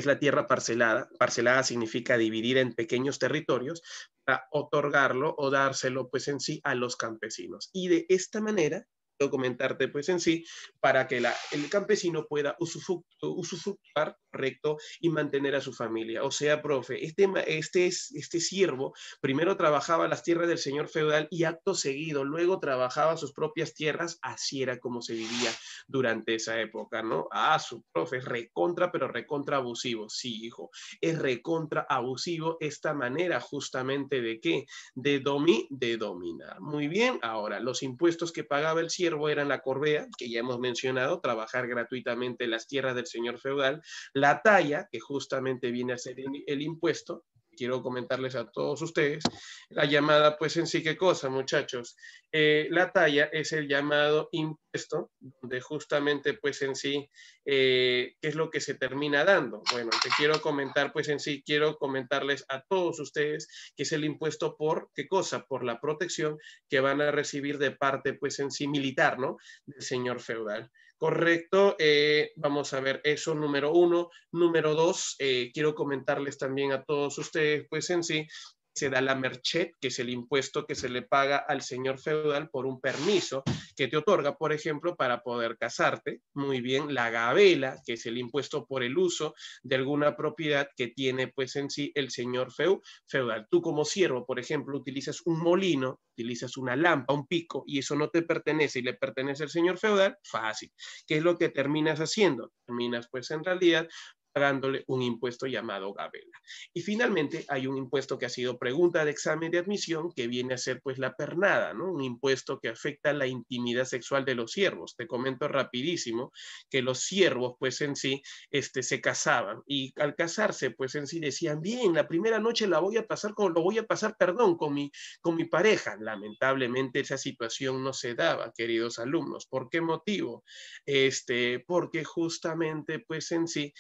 B: es la tierra parcelada. Parcelada significa dividir en pequeños territorios para otorgarlo o dárselo pues en sí a los campesinos. Y de esta manera documentarte pues en sí para que la, el campesino pueda usufructuar recto y mantener a su familia. O sea, profe, este, este, este siervo primero trabajaba las tierras del señor feudal y acto seguido luego trabajaba sus propias tierras, así era como se vivía durante esa época, ¿no? Ah, su profe, es recontra, pero recontra abusivo, sí, hijo, es recontra abusivo esta manera justamente de qué, de, de dominar. Muy bien, ahora los impuestos que pagaba el siervo eran la correa, que ya hemos mencionado, trabajar gratuitamente las tierras del señor feudal, la talla, que justamente viene a ser el impuesto, quiero comentarles a todos ustedes. La llamada, pues en sí, ¿qué cosa, muchachos? Eh, la talla es el llamado impuesto, donde justamente, pues en sí, eh, ¿qué es lo que se termina dando? Bueno, te quiero comentar, pues en sí, quiero comentarles a todos ustedes que es el impuesto por, ¿qué cosa? Por la protección que van a recibir de parte, pues en sí, militar, ¿no? Del señor feudal. Correcto, eh, vamos a ver eso número uno. Número dos, eh, quiero comentarles también a todos ustedes, pues en sí, se da la merchet, que es el impuesto que se le paga al señor feudal por un permiso que te otorga, por ejemplo, para poder casarte. Muy bien, la gabela, que es el impuesto por el uso de alguna propiedad que tiene pues en sí el señor feudal. Tú como siervo, por ejemplo, utilizas un molino, utilizas una lampa, un pico, y eso no te pertenece y le pertenece al señor feudal, fácil. ¿Qué es lo que terminas haciendo? Terminas pues en realidad pagándole un impuesto llamado gabela. Y finalmente hay un impuesto que ha sido pregunta de examen de admisión que viene a ser pues la pernada, ¿no? Un impuesto que afecta la intimidad sexual de los siervos. Te comento rapidísimo que los siervos pues en sí este se casaban y al casarse pues en sí decían, "Bien, la primera noche la voy a pasar con lo voy a pasar, perdón, con mi con mi pareja." Lamentablemente esa situación no se daba, queridos alumnos. ¿Por qué motivo? Este, porque justamente pues en sí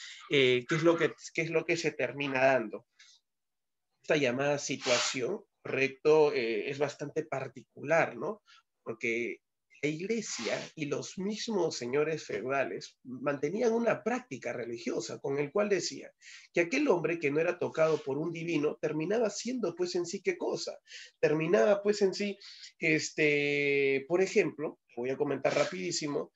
B: eh, qué, es lo que, qué es lo que se termina dando. Esta llamada situación, recto, eh, es bastante particular, ¿no? Porque la iglesia y los mismos señores feudales mantenían una práctica religiosa con el cual decía que aquel hombre que no era tocado por un divino terminaba siendo pues en sí qué cosa, terminaba pues en sí, este, por ejemplo, voy a comentar rapidísimo,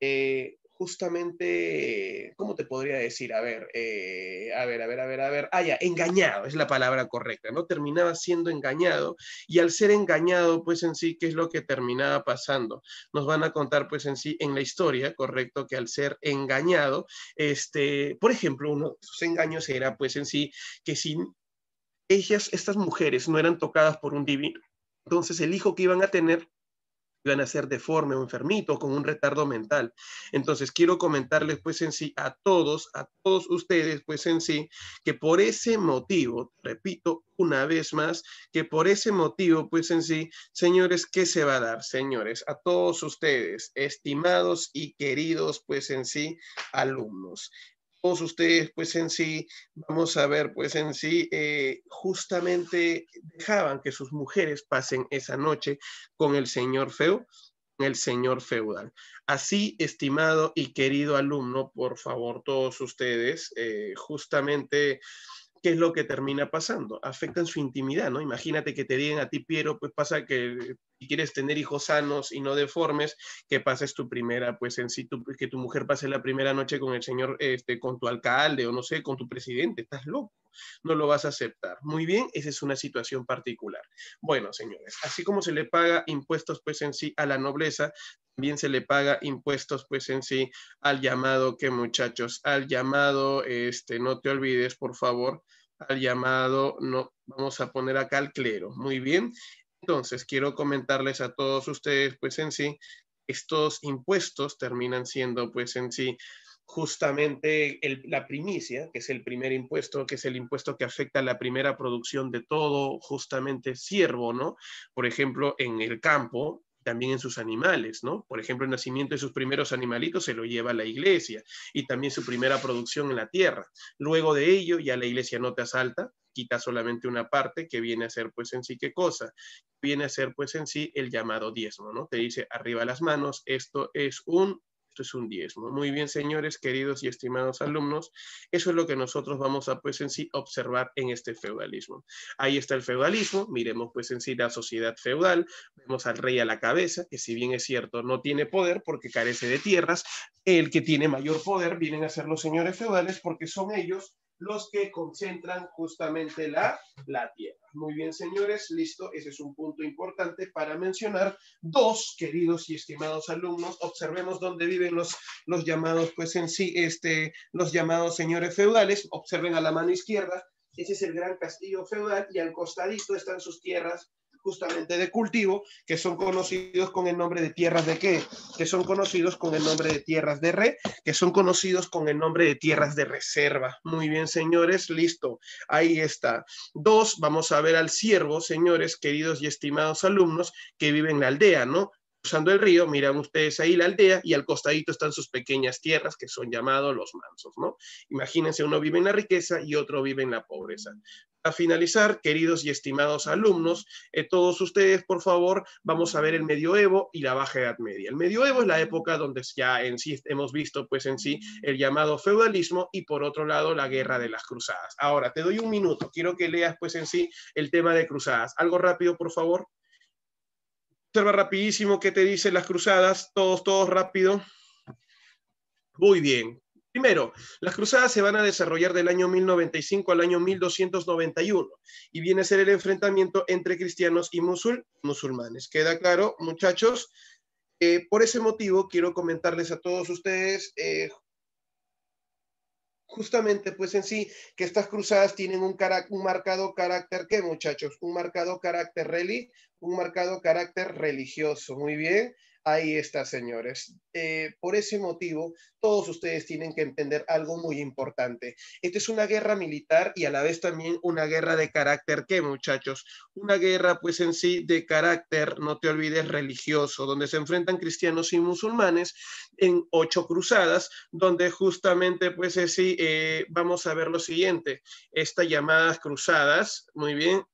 B: eh, justamente, ¿cómo te podría decir? A ver, eh, a ver, a ver, a ver, a ver. Ah, ya, engañado es la palabra correcta, ¿no? Terminaba siendo engañado y al ser engañado, pues en sí, ¿qué es lo que terminaba pasando? Nos van a contar, pues en sí, en la historia, correcto, que al ser engañado, este, por ejemplo, uno de sus engaños era, pues en sí, que si ellas, estas mujeres, no eran tocadas por un divino, entonces el hijo que iban a tener iban a ser deforme o enfermito, con un retardo mental. Entonces quiero comentarles pues en sí a todos, a todos ustedes pues en sí, que por ese motivo, repito una vez más, que por ese motivo pues en sí, señores, ¿qué se va a dar, señores? A todos ustedes, estimados y queridos pues en sí, alumnos todos ustedes, pues en sí, vamos a ver, pues en sí, eh, justamente dejaban que sus mujeres pasen esa noche con el señor feo, el señor feudal. Así, estimado y querido alumno, por favor, todos ustedes, eh, justamente ¿qué es lo que termina pasando? Afectan su intimidad, ¿no? Imagínate que te digan a ti, Piero, pues pasa que si quieres tener hijos sanos y no deformes, que pases tu primera, pues en sí, que tu mujer pase la primera noche con el señor, este, con tu alcalde o no sé, con tu presidente, estás loco, no lo vas a aceptar. Muy bien, esa es una situación particular. Bueno, señores, así como se le paga impuestos, pues en sí, a la nobleza, también se le paga impuestos, pues en sí, al llamado, que muchachos, al llamado, este, no te olvides, por favor, al llamado, no, vamos a poner acá al clero. Muy bien. Entonces, quiero comentarles a todos ustedes, pues en sí, estos impuestos terminan siendo, pues en sí, justamente la primicia, que es el primer impuesto, que es el impuesto que afecta a la primera producción de todo, justamente ciervo, ¿no? Por ejemplo, en el campo, también en sus animales, ¿no? Por ejemplo, el nacimiento de sus primeros animalitos se lo lleva a la iglesia y también su primera producción en la tierra. Luego de ello, ya la iglesia no te asalta, quita solamente una parte que viene a ser pues en sí qué cosa, viene a ser pues en sí el llamado diezmo, ¿no? Te dice arriba las manos, esto es un es un diezmo. Muy bien, señores, queridos y estimados alumnos, eso es lo que nosotros vamos a pues en sí observar en este feudalismo. Ahí está el feudalismo, miremos pues en sí la sociedad feudal, vemos al rey a la cabeza, que si bien es cierto no tiene poder porque carece de tierras, el que tiene mayor poder vienen a ser los señores feudales porque son ellos los que concentran justamente la, tierra. Muy bien, señores, listo. Ese es un punto importante para mencionar. Dos, queridos y estimados alumnos, observemos dónde viven los, los llamados, pues en sí, este, los llamados señores feudales. Observen a la mano izquierda, ese es el gran castillo feudal y al costadito están sus tierras justamente de cultivo, que son conocidos con el nombre de tierras de qué, que son conocidos con el nombre de tierras de re, que son conocidos con el nombre de tierras de reserva. Muy bien, señores, listo. Ahí está. Dos, vamos a ver al siervo, señores, queridos y estimados alumnos que viven en la aldea, ¿no? Usando el río, miran ustedes ahí la aldea y al costadito están sus pequeñas tierras que son llamados los mansos, ¿no? Imagínense, uno vive en la riqueza y otro vive en la pobreza finalizar, queridos y estimados alumnos, eh, todos ustedes, por favor, vamos a ver el medioevo y la baja edad media. El medioevo es la época donde ya en sí hemos visto, pues en sí, el llamado feudalismo y por otro lado la guerra de las cruzadas. Ahora, te doy un minuto, quiero que leas, pues en sí, el tema de cruzadas. Algo rápido, por favor. Observa rapidísimo qué te dicen las cruzadas, todos, todos rápido. Muy bien, Primero, las cruzadas se van a desarrollar del año 1095 al año 1291 y viene a ser el enfrentamiento entre cristianos y musulmanes. ¿Queda claro, muchachos? Eh, por ese motivo, quiero comentarles a todos ustedes eh, justamente pues en sí que estas cruzadas tienen un, un marcado carácter, ¿qué muchachos? Un marcado carácter un marcado carácter religioso. Muy bien. Ahí está, señores. Eh, por ese motivo, todos ustedes tienen que entender algo muy importante. Esta es una guerra militar y a la vez también una guerra de carácter, ¿qué muchachos? Una guerra pues en sí de carácter, no te olvides, religioso, donde se enfrentan cristianos y musulmanes en ocho cruzadas, donde justamente pues sí, eh, vamos a ver lo siguiente, estas llamadas cruzadas, muy bien.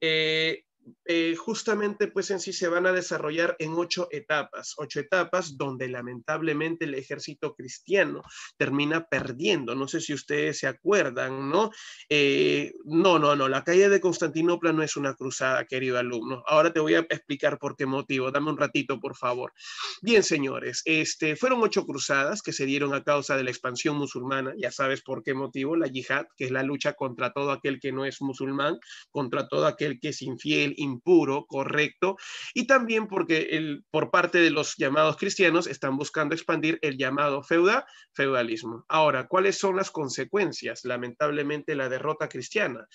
B: Eh, eh, justamente pues en sí se van a desarrollar en ocho etapas, ocho etapas donde lamentablemente el ejército cristiano termina perdiendo, no sé si ustedes se acuerdan, ¿no? Eh, no, no, no, la calle de Constantinopla no es una cruzada, querido alumno, ahora te voy a explicar por qué motivo, dame un ratito por favor. Bien, señores, este, fueron ocho cruzadas que se dieron a causa de la expansión musulmana, ya sabes por qué motivo, la yihad, que es la lucha contra todo aquel que no es musulmán, contra todo aquel que es infiel impuro, correcto, y también porque el, por parte de los llamados cristianos están buscando expandir el llamado feuda, feudalismo. Ahora, ¿cuáles son las consecuencias? Lamentablemente, la derrota cristiana.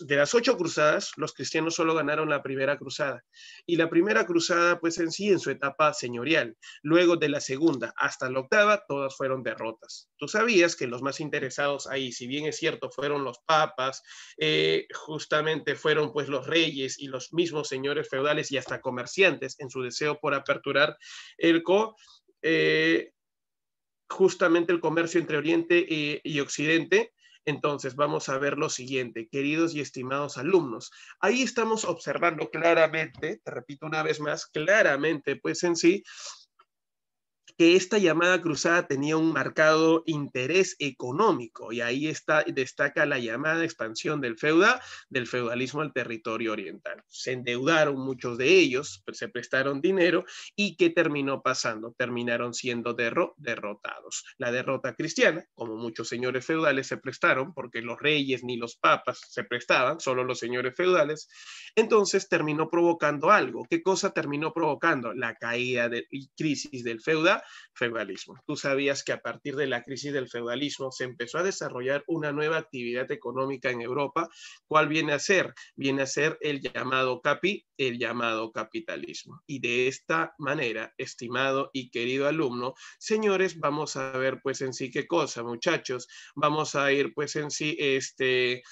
B: De las ocho cruzadas, los cristianos solo ganaron la primera cruzada. Y la primera cruzada, pues en sí, en su etapa señorial. Luego de la segunda hasta la octava, todas fueron derrotas. Tú sabías que los más interesados ahí, si bien es cierto, fueron los papas, eh, justamente fueron pues los reyes y los mismos señores feudales y hasta comerciantes en su deseo por aperturar el co. Eh, justamente el comercio entre Oriente y, eh, y Occidente, entonces vamos a ver lo siguiente, queridos y estimados alumnos. Ahí estamos observando claramente, te repito una vez más, claramente, pues en sí, que esta llamada cruzada tenía un marcado interés económico y ahí está, destaca la llamada expansión del feuda, del feudalismo al territorio oriental. Se endeudaron muchos de ellos, se prestaron dinero y ¿qué terminó pasando? Terminaron siendo derrotados. La derrota cristiana, como muchos señores feudales se prestaron, porque los reyes ni los papas se prestaban, solo los señores feudales, entonces terminó provocando algo. ¿Qué cosa terminó provocando? La caída de crisis del feuda feudalismo. Tú sabías que a partir de la crisis del feudalismo se empezó a desarrollar una nueva actividad económica en Europa. ¿Cuál viene a ser? Viene a ser el llamado CAPI, el llamado capitalismo. Y de esta manera, estimado y querido alumno, señores, vamos a ver pues en sí qué cosa, muchachos. Vamos a ir pues en sí este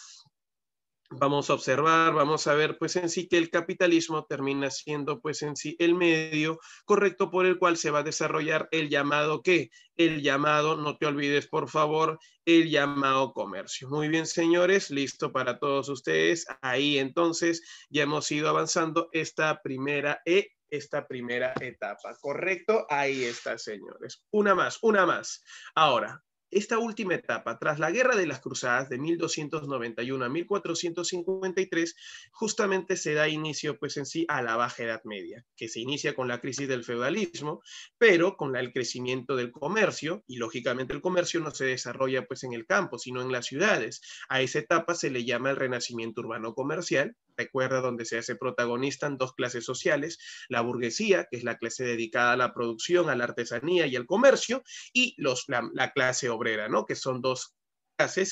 B: vamos a observar, vamos a ver pues en sí que el capitalismo termina siendo pues en sí el medio correcto por el cual se va a desarrollar el llamado qué, el llamado, no te olvides por favor, el llamado comercio. Muy bien señores, listo para todos ustedes. Ahí entonces ya hemos ido avanzando esta primera e esta primera etapa, ¿correcto? Ahí está, señores. Una más, una más. Ahora, esta última etapa, tras la Guerra de las Cruzadas de 1291 a 1453, justamente se da inicio, pues en sí, a la Baja Edad Media, que se inicia con la crisis del feudalismo, pero con el crecimiento del comercio, y lógicamente el comercio no se desarrolla pues en el campo, sino en las ciudades. A esa etapa se le llama el Renacimiento Urbano Comercial, recuerda donde se hace protagonista en dos clases sociales, la burguesía, que es la clase dedicada a la producción, a la artesanía y al comercio, y los, la, la clase obrera, ¿no? que son dos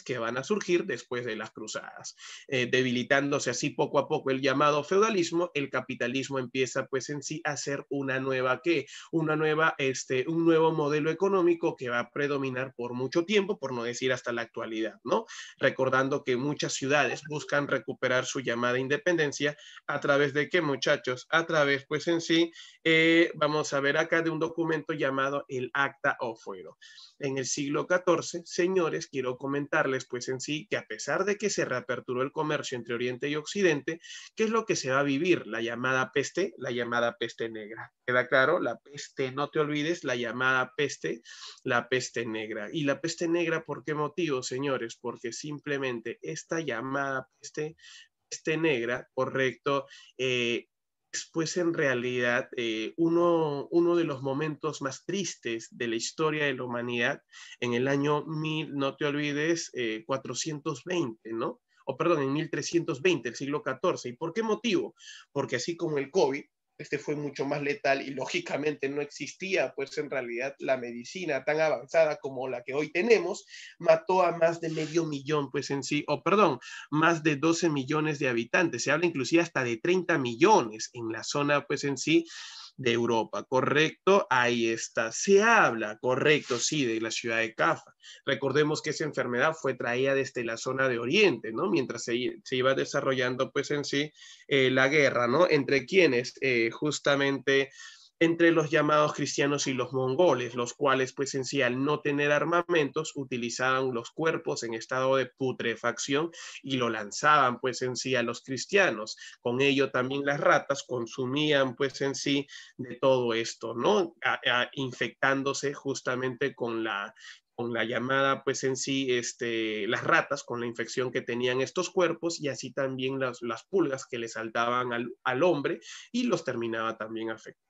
B: que van a surgir después de las cruzadas. Eh, debilitándose así poco a poco el llamado feudalismo, el capitalismo empieza pues en sí a ser una nueva ¿qué? una nueva, este, un nuevo modelo económico que va a predominar por mucho tiempo, por no decir hasta la actualidad, ¿no? Recordando que muchas ciudades buscan recuperar su llamada independencia a través de qué, muchachos? A través pues en sí, eh, vamos a ver acá de un documento llamado el Acta o Fuero. En el siglo XIV, señores, quiero comentar comentarles, pues en sí, que a pesar de que se reaperturó el comercio entre Oriente y Occidente, ¿qué es lo que se va a vivir? La llamada peste, la llamada peste negra. ¿Queda claro? La peste, no te olvides, la llamada peste, la peste negra. ¿Y la peste negra por qué motivo, señores? Porque simplemente esta llamada peste, peste negra, correcto, eh, pues en realidad eh, uno, uno de los momentos más tristes de la historia de la humanidad en el año 1000, no te olvides, eh, 420, ¿no? O perdón, en 1320, el siglo XIV. ¿Y por qué motivo? Porque así como el COVID, este fue mucho más letal y lógicamente no existía, pues en realidad la medicina tan avanzada como la que hoy tenemos, mató a más de medio millón, pues en sí, o perdón, más de 12 millones de habitantes, se habla inclusive hasta de 30 millones en la zona, pues en sí, de Europa, correcto, ahí está. Se habla, correcto, sí, de la ciudad de Cafa. Recordemos que esa enfermedad fue traída desde la zona de Oriente, ¿no? Mientras se, iba desarrollando, pues en sí, eh, la guerra, ¿no? Entre quienes, eh, justamente entre los llamados cristianos y los mongoles, los cuales pues en sí al no tener armamentos utilizaban los cuerpos en estado de putrefacción y lo lanzaban pues en sí a los cristianos. Con ello también las ratas consumían pues en sí de todo esto, ¿no? infectándose justamente con la con la llamada, pues en sí, este, las ratas, con la infección que tenían estos cuerpos y así también las, las pulgas que le saltaban al, al hombre y los terminaba también afectando.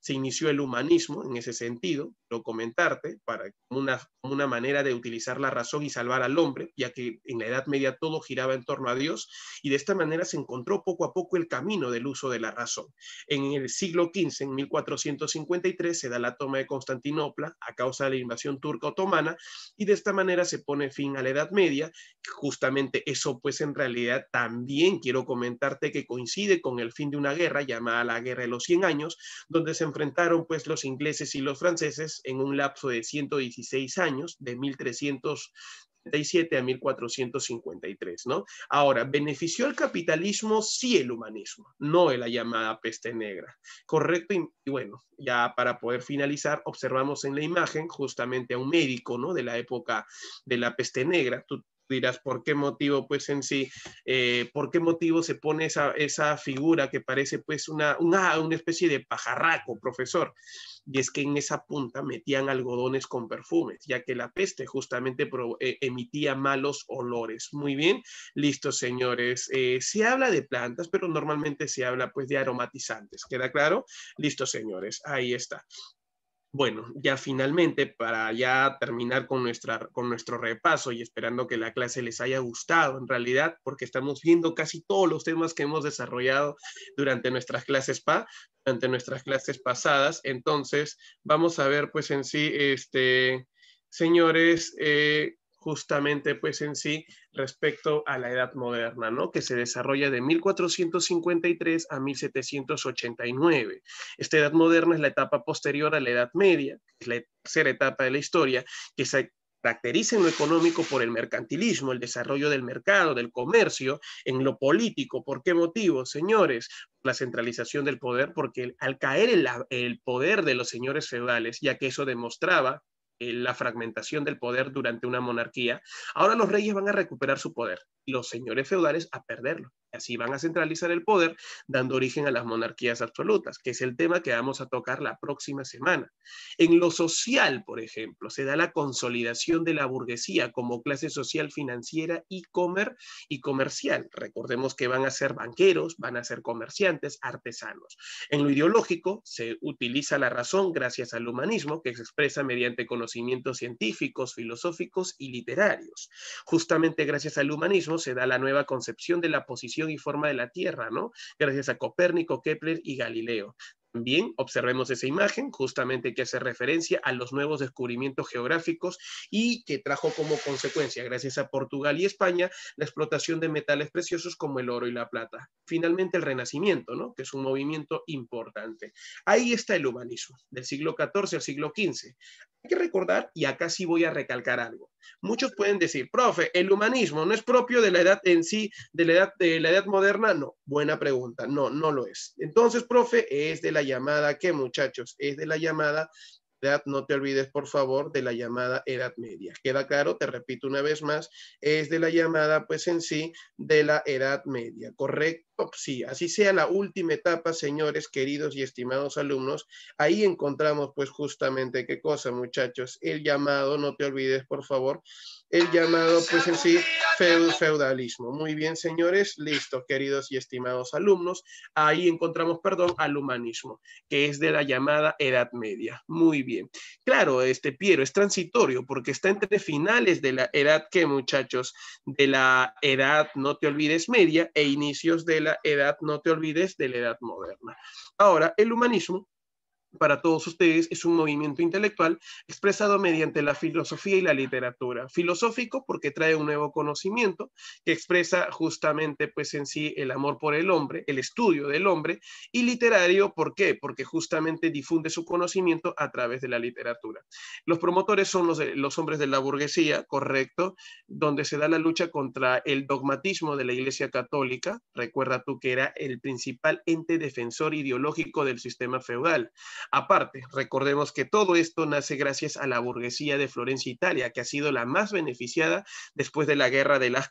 B: Se inició el humanismo en ese sentido, lo comentarte, para una, manera de utilizar la razón y salvar al hombre, ya que en la Edad Media todo giraba en torno a Dios, y de esta manera se encontró poco a poco el camino del uso de la razón. En el siglo XV, en 1453, se da la toma de Constantinopla a causa de la invasión turca otomana, y de esta manera se pone fin a la Edad Media, justamente eso pues en realidad también quiero comentarte que coincide con el fin de una guerra llamada la Guerra de los 100 Años, donde se enfrentaron pues los ingleses y los franceses en un lapso de 116 años, de 1337 a 1453, ¿no? Ahora, ¿benefició el capitalismo? Sí, el humanismo, no la llamada peste negra, ¿correcto? Y, bueno, ya para poder finalizar, observamos en la imagen justamente a un médico, ¿no? De la época de la peste negra dirás, ¿por qué motivo, pues en sí, eh, por qué motivo se pone esa, esa figura que parece pues una, ah, una, especie de pajarraco, profesor? y es que en esa punta metían algodones con perfumes, ya que la peste justamente eh, emitía malos olores. Muy bien, listo señores. Eh, se habla de plantas, pero normalmente se habla pues de aromatizantes. ¿Queda claro? Listo señores, ahí está. Bueno, ya finalmente, para ya terminar con, nuestra, con nuestro repaso y esperando que la clase les haya gustado en realidad, porque estamos viendo casi todos los temas que hemos desarrollado durante nuestras clases PA, durante nuestras clases pasadas. Entonces, vamos a ver pues en sí, este, señores, eh, justamente pues en sí respecto a la edad moderna, ¿no? Que se desarrolla de 1453 a 1789. Esta edad moderna es la etapa posterior a la edad media, es la tercera etapa de la historia, que se caracteriza en lo económico por el mercantilismo, el desarrollo del mercado, del comercio, en lo político. ¿Por qué motivo, señores? La centralización del poder, porque al caer el poder de los señores feudales, ya que eso demostraba eh, la fragmentación del poder durante una monarquía, ahora los reyes van a recuperar su poder los señores feudales a perderlo. Así van a centralizar el poder, dando origen a las monarquías absolutas, que es el tema que vamos a tocar la próxima semana. En lo social, por ejemplo, se da la consolidación de la burguesía como clase social financiera y, comer y comercial. Recordemos que van a ser banqueros, van a ser comerciantes, artesanos. En lo ideológico, se utiliza la razón gracias al humanismo, que se expresa mediante conocimientos científicos, filosóficos y literarios. Justamente gracias al humanismo se da la nueva concepción de la posición y forma de la Tierra, ¿no? Gracias a Copérnico, Kepler y Galileo. Bien, observemos esa imagen, justamente que hace referencia a los nuevos descubrimientos geográficos y que trajo como consecuencia, gracias a Portugal y España, la explotación de metales preciosos como el oro y la plata. Finalmente, el Renacimiento, ¿no? que es un movimiento importante. Ahí está el humanismo, del siglo XIV al siglo XV. Hay que recordar, y acá sí voy a recalcar algo. Muchos pueden decir, profe, el humanismo no es propio de la edad en sí, de la edad, de la edad moderna. No, buena pregunta, no, no lo es. Entonces, profe, es de la llamada, ¿qué muchachos? Es de la llamada edad, no te olvides, por favor, de la llamada Edad Media. Queda claro, te repito una vez más, es de la llamada, pues en sí, de la Edad Media, ¿correcto? Pues sí, así sea la última etapa, señores queridos y estimados alumnos, ahí encontramos pues justamente qué cosa, muchachos, el llamado, no te olvides por favor, el llamado pues en sí feudalismo. Muy bien, señores, listo, queridos y estimados alumnos, ahí encontramos, perdón, al humanismo, que es de la llamada Edad Media. Muy bien. Claro, este Piero es transitorio porque está entre finales de la edad que, muchachos, de la edad, no te olvides, media e inicios de la edad, no te olvides de la edad moderna. Ahora, el humanismo para todos ustedes es un movimiento intelectual expresado mediante la filosofía y la literatura. Filosófico porque trae un nuevo conocimiento que expresa justamente pues en sí el amor por el hombre, el estudio del hombre, y literario ¿por qué? Porque justamente difunde su conocimiento a través de la literatura. Los promotores son los, los hombres de la burguesía, correcto, donde se da la lucha contra el dogmatismo de la Iglesia Católica, recuerda tú que era el principal ente defensor ideológico del sistema feudal Aparte, recordemos que todo esto nace gracias a la burguesía de Florencia, Italia, que ha sido la más beneficiada después de la guerra de las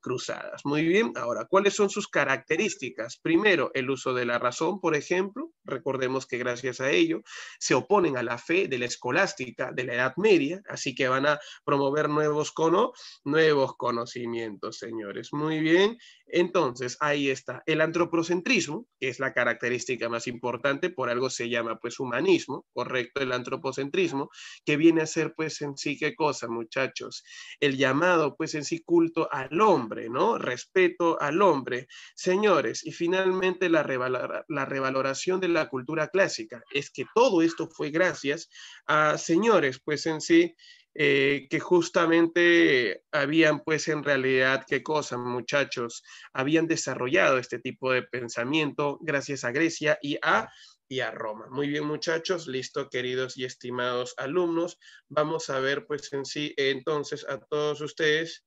B: cruzadas. Muy bien, ahora, ¿cuáles son sus características? Primero, el uso de la razón, por ejemplo. Recordemos que gracias a ello se oponen a la fe de la escolástica de la Edad Media, así que van a promover nuevos, nuevos conocimientos, señores. Muy bien, entonces ahí está. El antropocentrismo, que es la característica más importante, por algo se llama pues, pues, humanismo, correcto, el antropocentrismo, que viene a ser pues en sí qué cosa, muchachos, el llamado pues en sí culto al hombre, ¿no? Respeto al hombre. Señores, y finalmente la, revaloración de la cultura clásica, es que todo esto fue gracias a señores pues en sí eh, que justamente habían, pues en realidad, qué cosa, muchachos, habían desarrollado este tipo de pensamiento gracias a Grecia y a y a Roma. Muy bien, muchachos, listo, queridos y estimados alumnos. Vamos a ver, pues, en sí, entonces, a todos ustedes,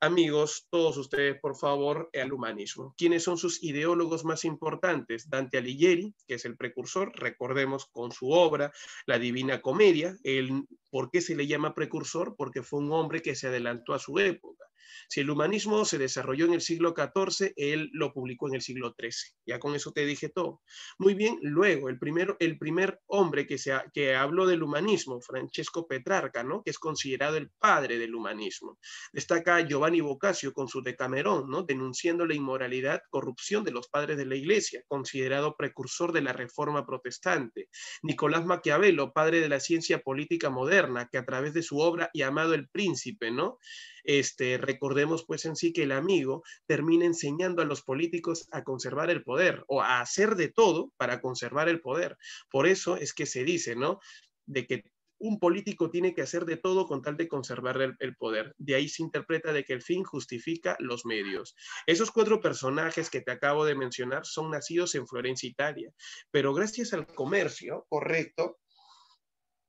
B: amigos, todos ustedes, por favor, al humanismo. ¿Quiénes son sus ideólogos más importantes? Dante Alighieri, que es el precursor, recordemos con su obra, La Divina Comedia. El, ¿Por qué se le llama precursor? Porque fue un hombre que se adelantó a su época. Si el humanismo se desarrolló en el siglo XIV, él lo publicó en el siglo XIII. Ya con eso te dije todo. Muy bien, luego, el, primero, el primer hombre que, se, que habló del humanismo, Francesco Petrarca, ¿no? que es considerado el padre del humanismo. Destaca Giovanni Boccaccio con su Decamerón, ¿no? denunciando la inmoralidad, corrupción de los padres de la Iglesia, considerado precursor de la Reforma Protestante. Nicolás Maquiavelo, padre de la ciencia política moderna, que a través de su obra llamado El Príncipe, ¿no? este, recordemos pues en sí que el amigo termina enseñando a los políticos a conservar el poder o a hacer de todo para conservar el poder. Por eso es que se dice, ¿no? De que un político tiene que hacer de todo con tal de conservar el, el, poder. De ahí se interpreta de que el fin justifica los medios. Esos cuatro personajes que te acabo de mencionar son nacidos en Florencia, Italia, pero gracias al comercio correcto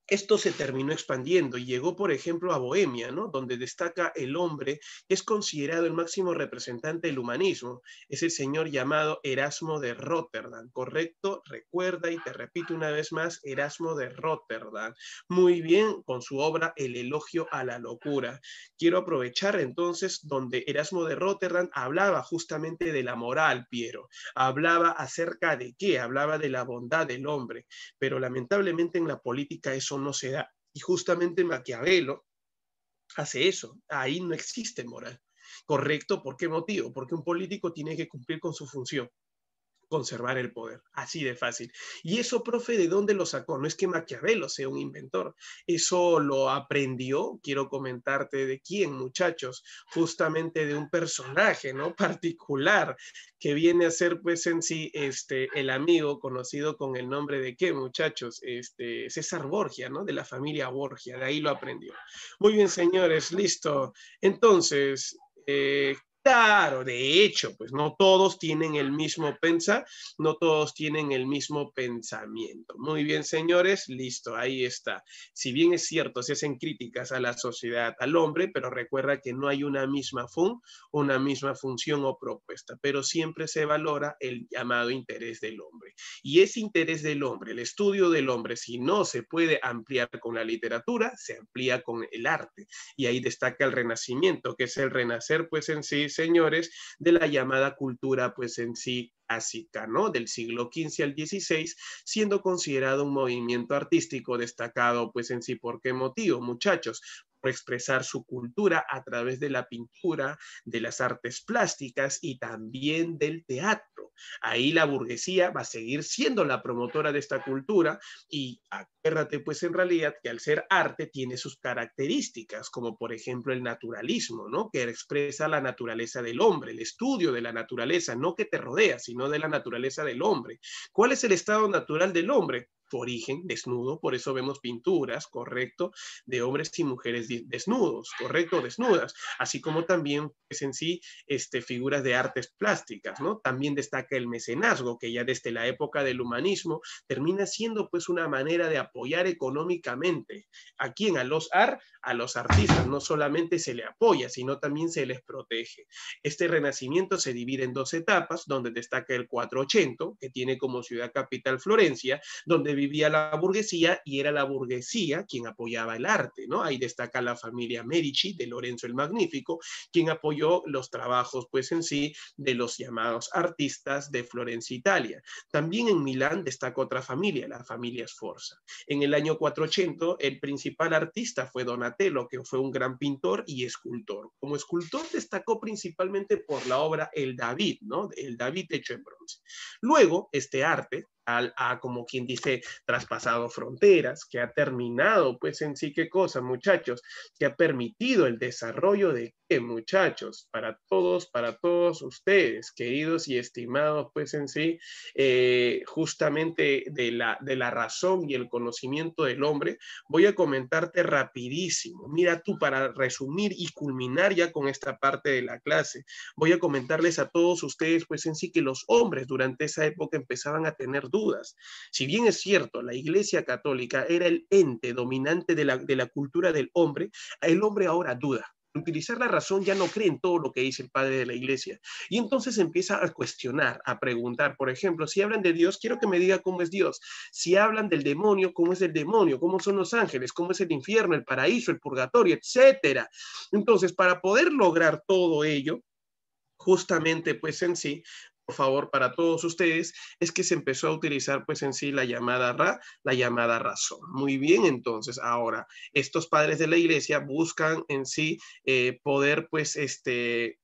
B: esto se terminó expandiendo y llegó, por ejemplo, a Bohemia, ¿no? donde destaca el hombre, es considerado el máximo representante del humanismo. Es el señor llamado Erasmo de Rotterdam, ¿correcto? Recuerda y te repito una vez más, Erasmo de Rotterdam. Muy bien, con su obra El elogio a la locura. Quiero aprovechar entonces donde Erasmo de Rotterdam hablaba justamente de la moral, Piero. Hablaba acerca de qué, hablaba de la bondad del hombre, pero lamentablemente en la política eso no se da. Y justamente Maquiavelo hace eso. Ahí no existe moral. ¿Correcto? ¿Por qué motivo? Porque un político tiene que cumplir con su función conservar el poder. Así de fácil. Y eso, profe, ¿de dónde lo sacó? No es que Maquiavelo sea un inventor. Eso lo aprendió, quiero comentarte de quién, muchachos, justamente de un personaje, ¿no? (laughs) Particular, que viene a ser, pues, en sí, este, el amigo conocido con el nombre de qué, muchachos, este, César Borgia, ¿no? De la familia Borgia, de ahí lo aprendió. Muy bien, señores, listo. Entonces, eh, Claro, de hecho, pues no todos tienen el mismo pensar, no todos tienen el mismo pensamiento. Muy bien, señores, listo, ahí está. Si bien es cierto, se hacen críticas a la sociedad, al hombre, pero recuerda que no hay una misma fun, una misma función o propuesta, pero siempre se valora el llamado interés del hombre. Y ese interés del hombre, el estudio del hombre, si no se puede ampliar con la literatura, se amplía con el arte. Y ahí destaca el renacimiento, que es el renacer, pues en sí señores de la llamada cultura, pues en sí ¿no? del siglo XV al XVI, siendo considerado un movimiento artístico destacado, pues en sí, ¿por qué motivo, muchachos? por expresar su cultura a través de la pintura, de las artes plásticas y también del teatro. Ahí la burguesía va a seguir siendo la promotora de esta cultura y acuérdate pues en realidad que al ser arte tiene sus características, como por ejemplo el naturalismo, ¿no? Que expresa la naturaleza del hombre, el estudio de la naturaleza, no que te rodea, sino no de la naturaleza del hombre. ¿Cuál es el estado natural del hombre? origen desnudo, por eso vemos pinturas, correcto, de hombres y mujeres desnudos, correcto, desnudas, así como también es pues, en sí este, figuras de artes plásticas, ¿no? También destaca el mecenazgo, que ya desde la época del humanismo termina siendo pues una manera de apoyar económicamente a quien, a los a los artistas, no solamente se le apoya, sino también se les protege. Este renacimiento se divide en dos etapas, donde destaca el 480, que tiene como ciudad capital Florencia, donde vivía la burguesía y era la burguesía quien apoyaba el arte, ¿no? Ahí destaca la familia Medici de Lorenzo el Magnífico, quien apoyó los trabajos, pues en sí, de los llamados artistas de Florencia, Italia. También en Milán destaca otra familia, la familia Sforza. En el año 400 el principal artista fue Donatello, que fue un gran pintor y escultor. Como escultor destacó principalmente por la obra El David, ¿no? El David hecho en bronce. Luego, este arte, a, como quien dice, traspasado fronteras, que ha terminado, pues en sí qué cosa, muchachos, que ha permitido el desarrollo de qué, muchachos, para todos, para todos ustedes, queridos y estimados, pues en sí, eh, justamente de la, de la razón y el conocimiento del hombre, voy a comentarte rapidísimo. Mira tú, para resumir y culminar ya con esta parte de la clase, voy a comentarles a todos ustedes, pues en sí, que los hombres durante esa época empezaban a tener dudas dudas. Si bien es cierto, la Iglesia Católica era el ente dominante de la, cultura del hombre, el hombre ahora duda utilizar la razón ya no cree en todo lo que dice el padre de la iglesia. Y entonces empieza a cuestionar, a preguntar, por ejemplo, si hablan de Dios, quiero que me diga cómo es Dios. Si hablan del demonio, cómo es el demonio, cómo son los ángeles, cómo es el infierno, el paraíso, el purgatorio, etcétera. Entonces, para poder lograr todo ello, justamente pues en sí, favor para todos ustedes es que se empezó a utilizar pues en sí la llamada ra, la llamada razón. Muy bien, entonces ahora estos padres de la iglesia buscan en sí eh, poder pues este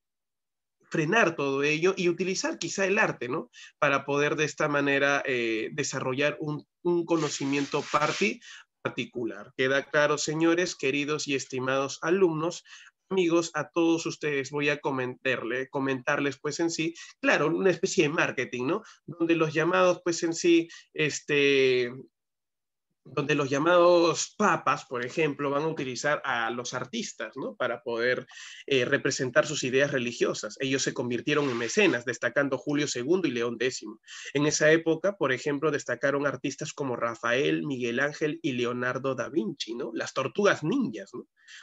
B: frenar todo ello y utilizar quizá el arte, ¿no? Para poder de esta manera eh, desarrollar un, un conocimiento particular. Queda claro, señores, queridos y estimados alumnos, amigos, a todos ustedes voy a comentarle, comentarles pues en sí, claro, una especie de marketing, ¿no? Donde los llamados pues en sí, este, donde los llamados papas, por ejemplo, van a utilizar a los artistas ¿no? para poder eh, representar sus ideas religiosas. Ellos se convirtieron en mecenas, destacando Julio II y León X. En esa época, por ejemplo, destacaron artistas como Rafael, Miguel Ángel y Leonardo da Vinci, ¿no? las tortugas ninjas.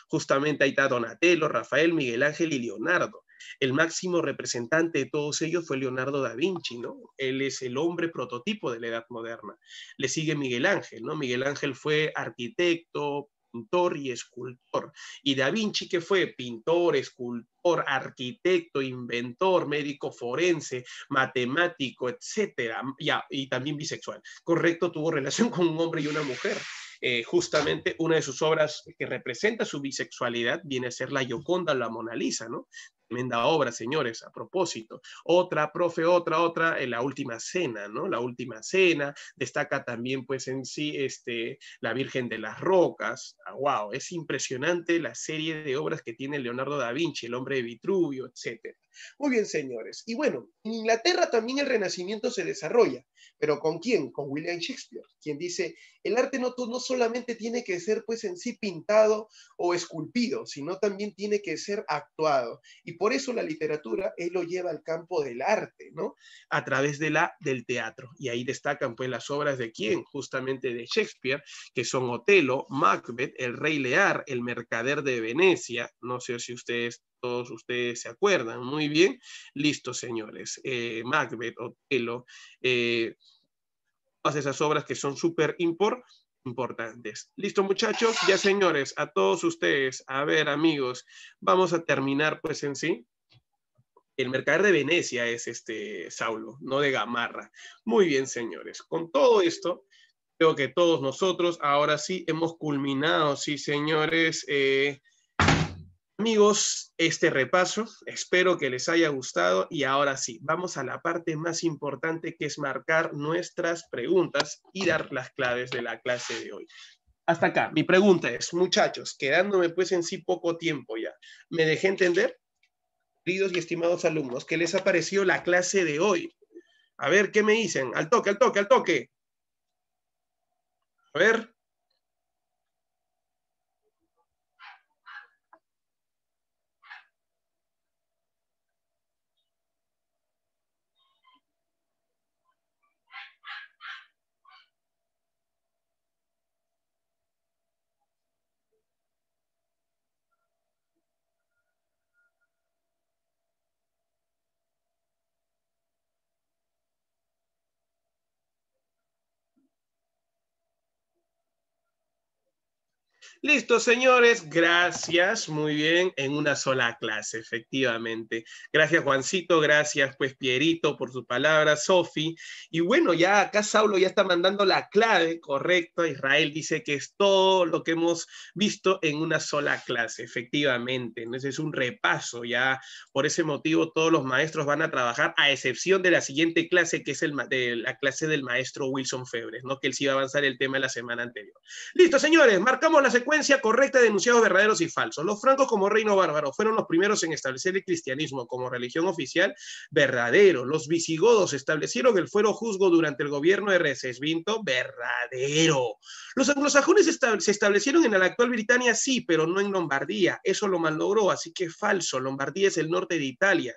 B: Justamente ahí está Donatello, Rafael, Miguel Ángel y Leonardo. El máximo representante de todos ellos fue Leonardo da Vinci, ¿no? Él es el hombre prototipo de la Edad Moderna. Le sigue Miguel Ángel, ¿no? Miguel Ángel fue arquitecto, pintor y escultor. Y Da Vinci, que fue pintor, escultor, arquitecto, inventor, médico forense, matemático, etcétera, ya, y también bisexual. Correcto, tuvo relación con un hombre y una mujer. Eh, justamente una de sus obras que representa su bisexualidad viene a ser la Gioconda, la Mona Lisa, ¿no? tremenda obra, señores, a propósito. Otra, profe, otra, otra, en eh, la última cena, ¿no? La última cena, destaca también pues en sí este, la Virgen de las Rocas, ah, ¡Guau! wow, es impresionante la serie de obras que tiene Leonardo da Vinci, el hombre de Vitruvio, etc. Muy bien, señores. Y bueno, en Inglaterra también el Renacimiento se desarrolla, pero ¿con quién? Con William Shakespeare, quien dice, el arte no, no solamente tiene que ser pues en sí pintado o esculpido, sino también tiene que ser actuado. Y por eso la literatura, él lo lleva al campo del arte, ¿no? A través de la, del teatro. Y ahí destacan pues las obras de quién, justamente de Shakespeare, que son Otelo, Macbeth, El Rey Lear, El Mercader de Venecia, no sé si ustedes todos ustedes se acuerdan. Muy bien, listo, señores. Eh, Macbeth, Otelo, eh, todas esas obras que son súper importantes importantes. Listo, muchachos. Ya, señores, a todos ustedes, a ver, amigos, vamos a terminar pues en sí. El mercader de Venecia es este Saulo, no de Gamarra. Muy bien, señores. Con todo esto, creo que todos nosotros ahora sí hemos culminado, sí, señores, eh, Amigos, este repaso espero que les haya gustado y ahora sí, vamos a la parte más importante que es marcar nuestras preguntas y dar las claves de la clase de hoy. Hasta acá, mi pregunta es, muchachos, quedándome pues en sí poco tiempo ya, ¿me dejé entender? Queridos y estimados alumnos, ¿qué les ha parecido la clase de hoy? A ver, ¿qué me dicen? Al toque, al toque, al toque. A ver. Listo, señores, gracias. Muy bien, en una sola clase, efectivamente. Gracias, Juancito, gracias, pues, Pierito, por su palabra, Sofi. Y bueno, ya acá Saulo ya está mandando la clave correcto, Israel dice que es todo lo que hemos visto en una sola clase, efectivamente. Ese es un repaso, ya por ese motivo todos los maestros van a trabajar, a excepción de la siguiente clase, que es la clase del maestro Wilson Febres, ¿no? Que él sí va a avanzar el tema de la semana anterior. Listo, señores, marcamos la secuencia correcta de enunciados verdaderos y falsos. Los francos como reino bárbaro fueron los primeros en establecer el cristianismo como religión oficial verdadero. Los visigodos establecieron el fuero juzgo durante el gobierno de Recesvinto verdadero. Los anglosajones se establecieron en la actual Britania sí, pero no en Lombardía. Eso lo malogró, así que falso. Lombardía es el norte de Italia.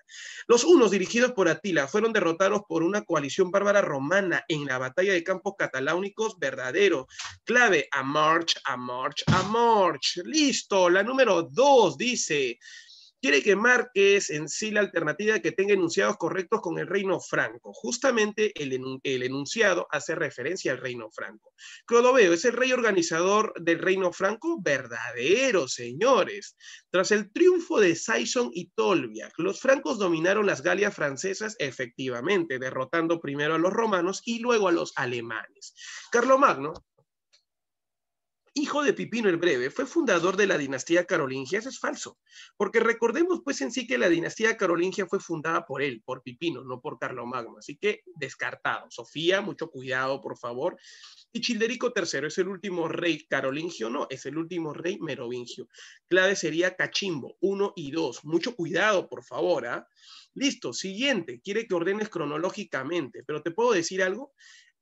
B: Los unos dirigidos por Atila fueron derrotados por una coalición bárbara romana en la batalla de campos cataláunicos verdadero. Clave a march, a march, a Morch. Listo, la número dos dice, quiere que marques en sí la alternativa que tenga enunciados correctos con el reino franco. Justamente el, enunciado hace referencia al reino franco. Clodoveo es el rey organizador del reino franco verdadero, señores. Tras el triunfo de Saison y Tolbiac, los francos dominaron las Galias francesas efectivamente, derrotando primero a los romanos y luego a los alemanes. Carlomagno hijo de Pipino el Breve, fue fundador de la dinastía carolingia, eso es falso, porque recordemos pues en sí que la dinastía carolingia fue fundada por él, por Pipino, no por Carlomagno, así que descartado. Sofía, mucho cuidado, por favor. Y Childerico III, ¿es el último rey carolingio? No, es el último rey merovingio. Clave sería Cachimbo, uno y dos. Mucho cuidado, por favor. ¿ah? Listo, siguiente. Quiere que ordenes cronológicamente, pero te puedo decir algo.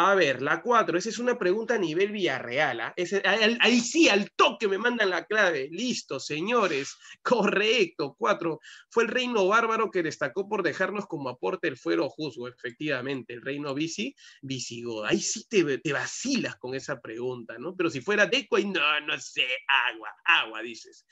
B: A ver, la cuatro. esa es una pregunta a nivel Villarreal. ¿ah? Es ahí, sí, al toque me mandan la clave. Listo, señores. (laughs) Correcto. Cuatro. Fue el reino bárbaro que destacó por dejarnos como aporte el fuero juzgo, efectivamente. El reino bici, visigodo. Ahí sí te, vacilas con esa pregunta, ¿no? Pero si fuera Deco, y no, no sé. Agua, agua, dices.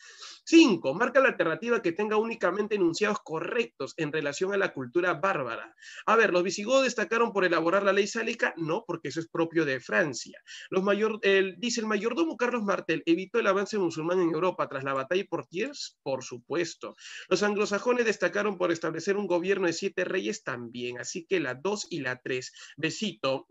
B: Cinco. Marca la alternativa que tenga únicamente enunciados correctos en relación a la cultura bárbara. A ver, los visigodos destacaron por elaborar la ley sálica. No porque eso es propio de Francia. Los dice el mayordomo Carlos Martel, evitó el avance musulmán en Europa tras la batalla por Tiers, por supuesto. Los anglosajones destacaron por establecer un gobierno de siete reyes también, así que la dos y la tres Besito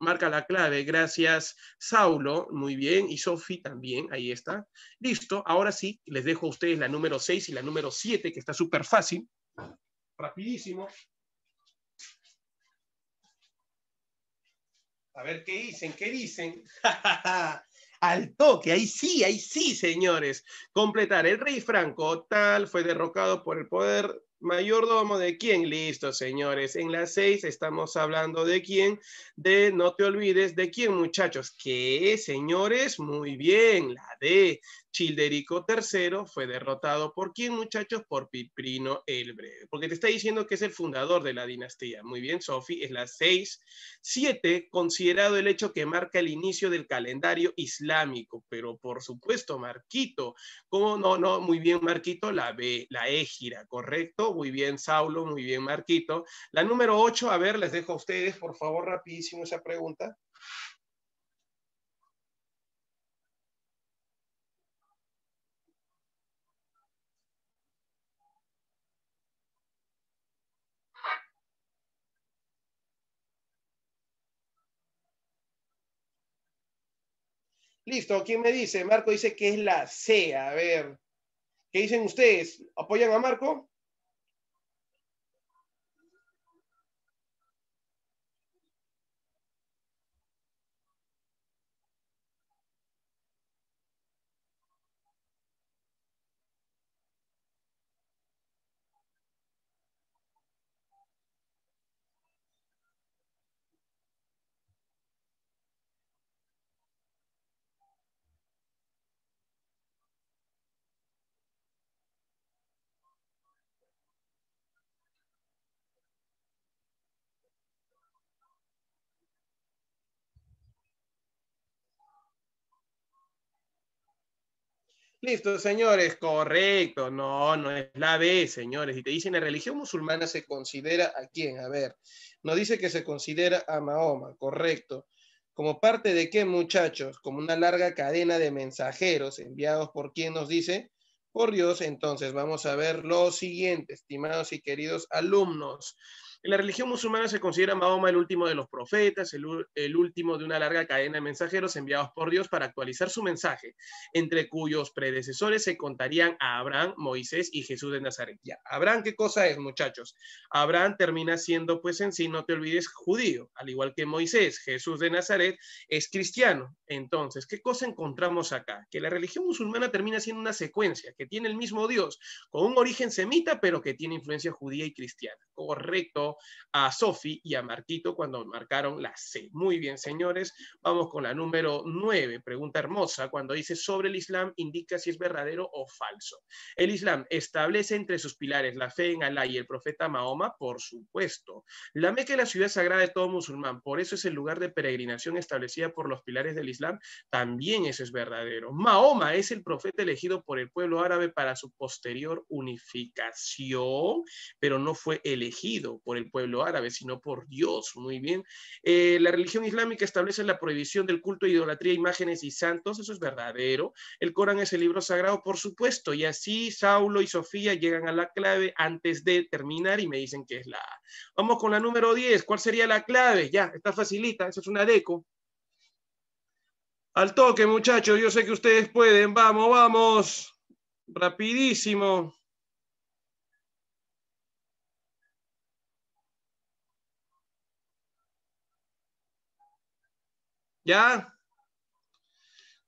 B: marca la clave. Gracias, Saulo. Muy bien. Y Sofi también. Ahí está. Listo. Ahora sí, les dejo a ustedes la número 6 y la número 7, que está súper fácil. Rapidísimo. A ver qué dicen, qué dicen. (laughs) Al toque, ahí sí, ahí sí, señores. Completar. El rey Franco tal fue derrocado por el poder mayordomo de quién. Listo, señores. En las seis estamos hablando de quién. De no te olvides de quién, muchachos. ¿Qué, señores? Muy bien, la de... Childerico III fue derrotado por quién, muchachos? Por Piprino el Breve. Porque te está diciendo que es el fundador de la dinastía. Muy bien, Sofi, es la 6. 7, considerado el hecho que marca el inicio del calendario islámico. Pero por supuesto, Marquito. ¿Cómo no? No, muy bien, Marquito, la B, la égira, ¿correcto? Muy bien, Saulo, muy bien, Marquito. La número 8, a ver, les dejo a ustedes, por favor, rapidísimo esa pregunta. Listo, ¿quién me dice? Marco dice que es la C. A ver, ¿qué dicen ustedes? ¿Apoyan a Marco? Listo, señores, correcto. No, no es la B, señores. Y te dicen, la religión musulmana se considera a quién? A ver, nos dice que se considera a Mahoma, correcto. ¿Como parte de qué, muchachos? Como una larga cadena de mensajeros enviados por quién nos dice, por Dios. Entonces, vamos a ver lo siguiente, estimados y queridos alumnos. En la religión musulmana se considera Mahoma el último de los profetas, el, último de una larga cadena de mensajeros enviados por Dios para actualizar su mensaje, entre cuyos predecesores se contarían a Abraham, Moisés y Jesús de Nazaret. Ya, Abraham, ¿qué cosa es, muchachos? Abraham termina siendo, pues en sí, no te olvides, judío, al igual que Moisés, Jesús de Nazaret es cristiano. Entonces, ¿qué cosa encontramos acá? Que la religión musulmana termina siendo una secuencia que tiene el mismo Dios, con un origen semita, pero que tiene influencia judía y cristiana. Correcto, a Sofi y a Marquito cuando marcaron la C. Muy bien, señores. Vamos con la número 9, pregunta hermosa. Cuando dice sobre el Islam, indica si es verdadero o falso. El Islam establece entre sus pilares la fe en Alá y el profeta Mahoma, por supuesto. La Meca es la ciudad sagrada de todo musulmán, por eso es el lugar de peregrinación establecida por los pilares del Islam. También eso es verdadero. Mahoma es el profeta elegido por el pueblo árabe para su posterior unificación, pero no fue elegido por el pueblo árabe, sino por Dios. Muy bien. Eh, la religión islámica establece la prohibición del culto de idolatría, imágenes y santos. Eso es verdadero. El Corán es el libro sagrado, por supuesto. Y así Saulo y Sofía llegan a la clave antes de terminar y me dicen que es la Vamos con la número 10. ¿Cuál sería la clave? Ya, está facilita. Eso es una deco. Al toque, muchachos. Yo sé que ustedes pueden. Vamos, vamos. Rapidísimo. ¿Ya?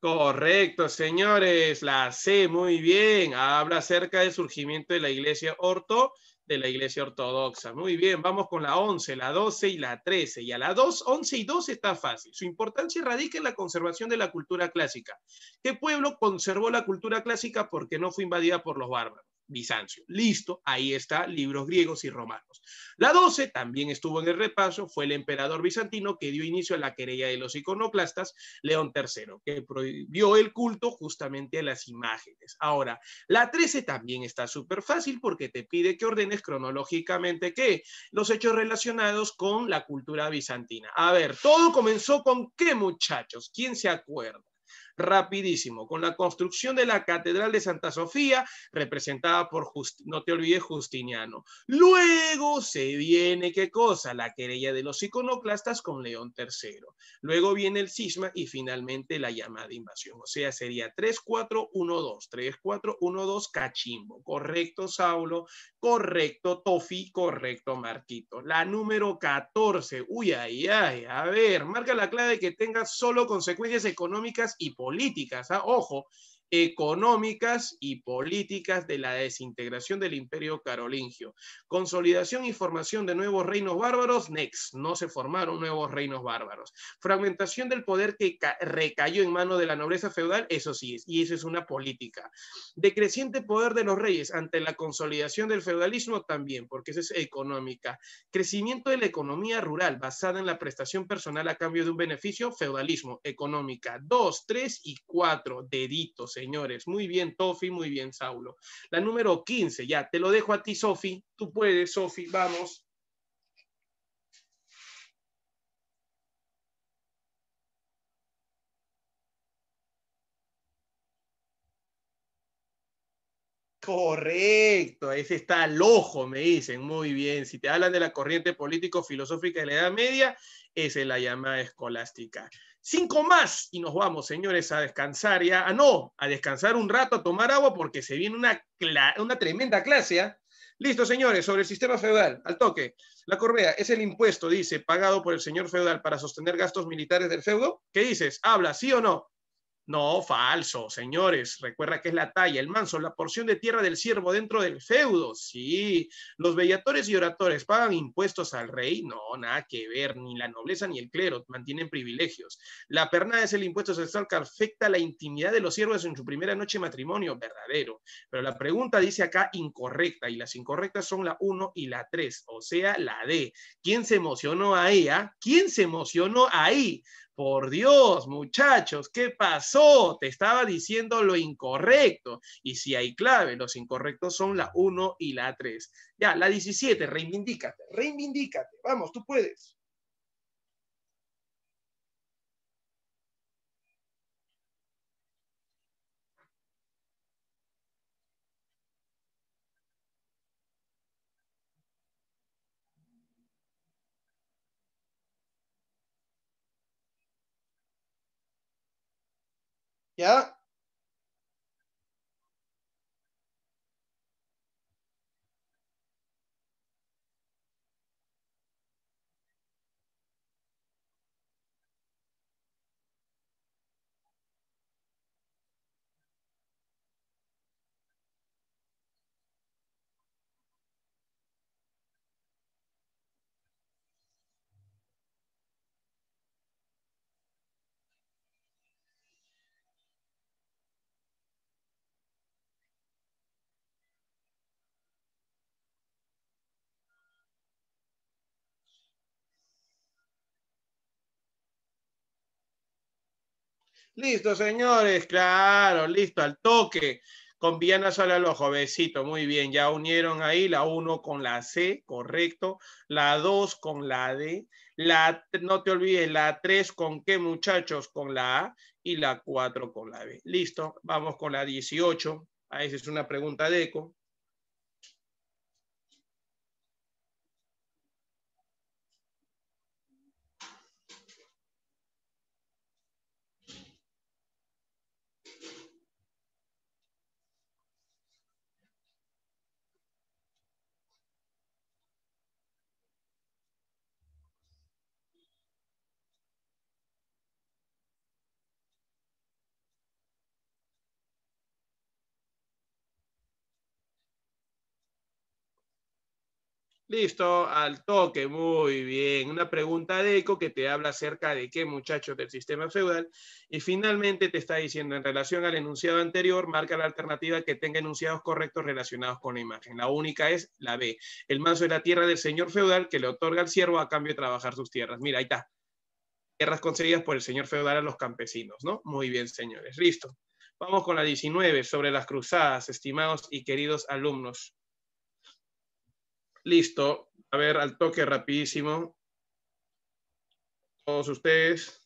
B: Correcto, señores, la C, muy bien. Habla acerca del surgimiento de la iglesia orto, de la iglesia ortodoxa. Muy bien, vamos con la 11, la 12 y la 13. Y a la 2, 11 y 12 está fácil. Su importancia radica en la conservación de la cultura clásica. ¿Qué pueblo conservó la cultura clásica porque no fue invadida por los bárbaros? Bizancio. Listo, ahí está, libros griegos y romanos. La 12 también estuvo en el repaso, fue el emperador bizantino que dio inicio a la querella de los iconoclastas, León III, que prohibió el culto justamente a las imágenes. Ahora, la 13 también está súper fácil porque te pide que ordenes cronológicamente que los hechos relacionados con la cultura bizantina. A ver, todo comenzó con qué muchachos, ¿quién se acuerda? rapidísimo, con la construcción de la Catedral de Santa Sofía, representada por, no te olvides, Justiniano. Luego se viene, ¿qué cosa? La querella de los iconoclastas con León III. Luego viene el cisma y finalmente la llamada invasión. O sea, sería 3-4-1-2, 3-4-1-2, cachimbo. Correcto, Saulo. Correcto, Tofi. Correcto, Marquito. La número 14. Uy, ay, ay. A ver, marca la clave que tenga solo consecuencias económicas y políticas políticas, ¿ah? ojo, económicas y políticas de la desintegración del imperio carolingio. Consolidación y formación de nuevos reinos bárbaros, next, no se formaron nuevos reinos bárbaros. Fragmentación del poder que recayó en manos de la nobleza feudal, eso sí, y eso es una política. Decreciente poder de los reyes ante la consolidación del feudalismo también, porque eso es económica. Crecimiento de la economía rural basada en la prestación personal a cambio de un beneficio, feudalismo, económica. Dos, tres y cuatro, deditos, señores. Muy bien, Tofi, muy bien, Saulo. La número 15, ya, te lo dejo a ti, Sofi. Tú puedes, Sofi, vamos. Correcto, ese está al ojo, me dicen. Muy bien, si te hablan de la corriente político-filosófica de la Edad Media, esa es la llamada escolástica. Cinco más y nos vamos, señores, a descansar ya. Ah, no, a descansar un rato, a tomar agua porque se viene una, una tremenda clase. ¿ah? Listo, señores, sobre el sistema feudal, al toque. La correa es el impuesto, dice, pagado por el señor feudal para sostener gastos militares del feudo. ¿Qué dices? ¿Habla, sí o no? No, falso, señores. Recuerda que es la talla, el manso, la porción de tierra del siervo dentro del feudo. Sí, los bellatores y oradores pagan impuestos al rey. No, nada que ver. Ni la nobleza ni el clero mantienen privilegios. La perna es el impuesto sexual que afecta la intimidad de los siervos en su primera noche de matrimonio. Verdadero. Pero la pregunta dice acá incorrecta y las incorrectas son la 1 y la 3, o sea, la D. ¿Quién se emocionó ahí? ella? Ah? ¿Quién se emocionó ahí? Por Dios, muchachos, ¿qué pasó? Te estaba diciendo lo incorrecto. Y si hay clave, los incorrectos son la 1 y la 3. Ya, la 17, reivindícate, reivindícate. Vamos, tú puedes. Yeah. Listo, señores, claro, listo, al toque. Con Viana a al ojo, besito, muy bien, ya unieron ahí la 1 con la C, correcto, la 2 con la D, la, no te olvides, la 3 con qué muchachos, con la A y la 4 con la B. Listo, vamos con la 18, ahí es una pregunta de eco. Listo, al toque, muy bien. Una pregunta de ECO que te habla acerca de qué muchachos del sistema feudal. Y finalmente te está diciendo, en relación al enunciado anterior, marca la alternativa que tenga enunciados correctos relacionados con la imagen. La única es la B. El manso de la tierra del señor feudal que le otorga al siervo a cambio de trabajar sus tierras. Mira, ahí está. Tierras concedidas por el señor feudal a los campesinos, ¿no? Muy bien, señores. Listo. Vamos con la 19, sobre las cruzadas, estimados y queridos alumnos. Listo. A ver, al toque rapidísimo. Todos ustedes.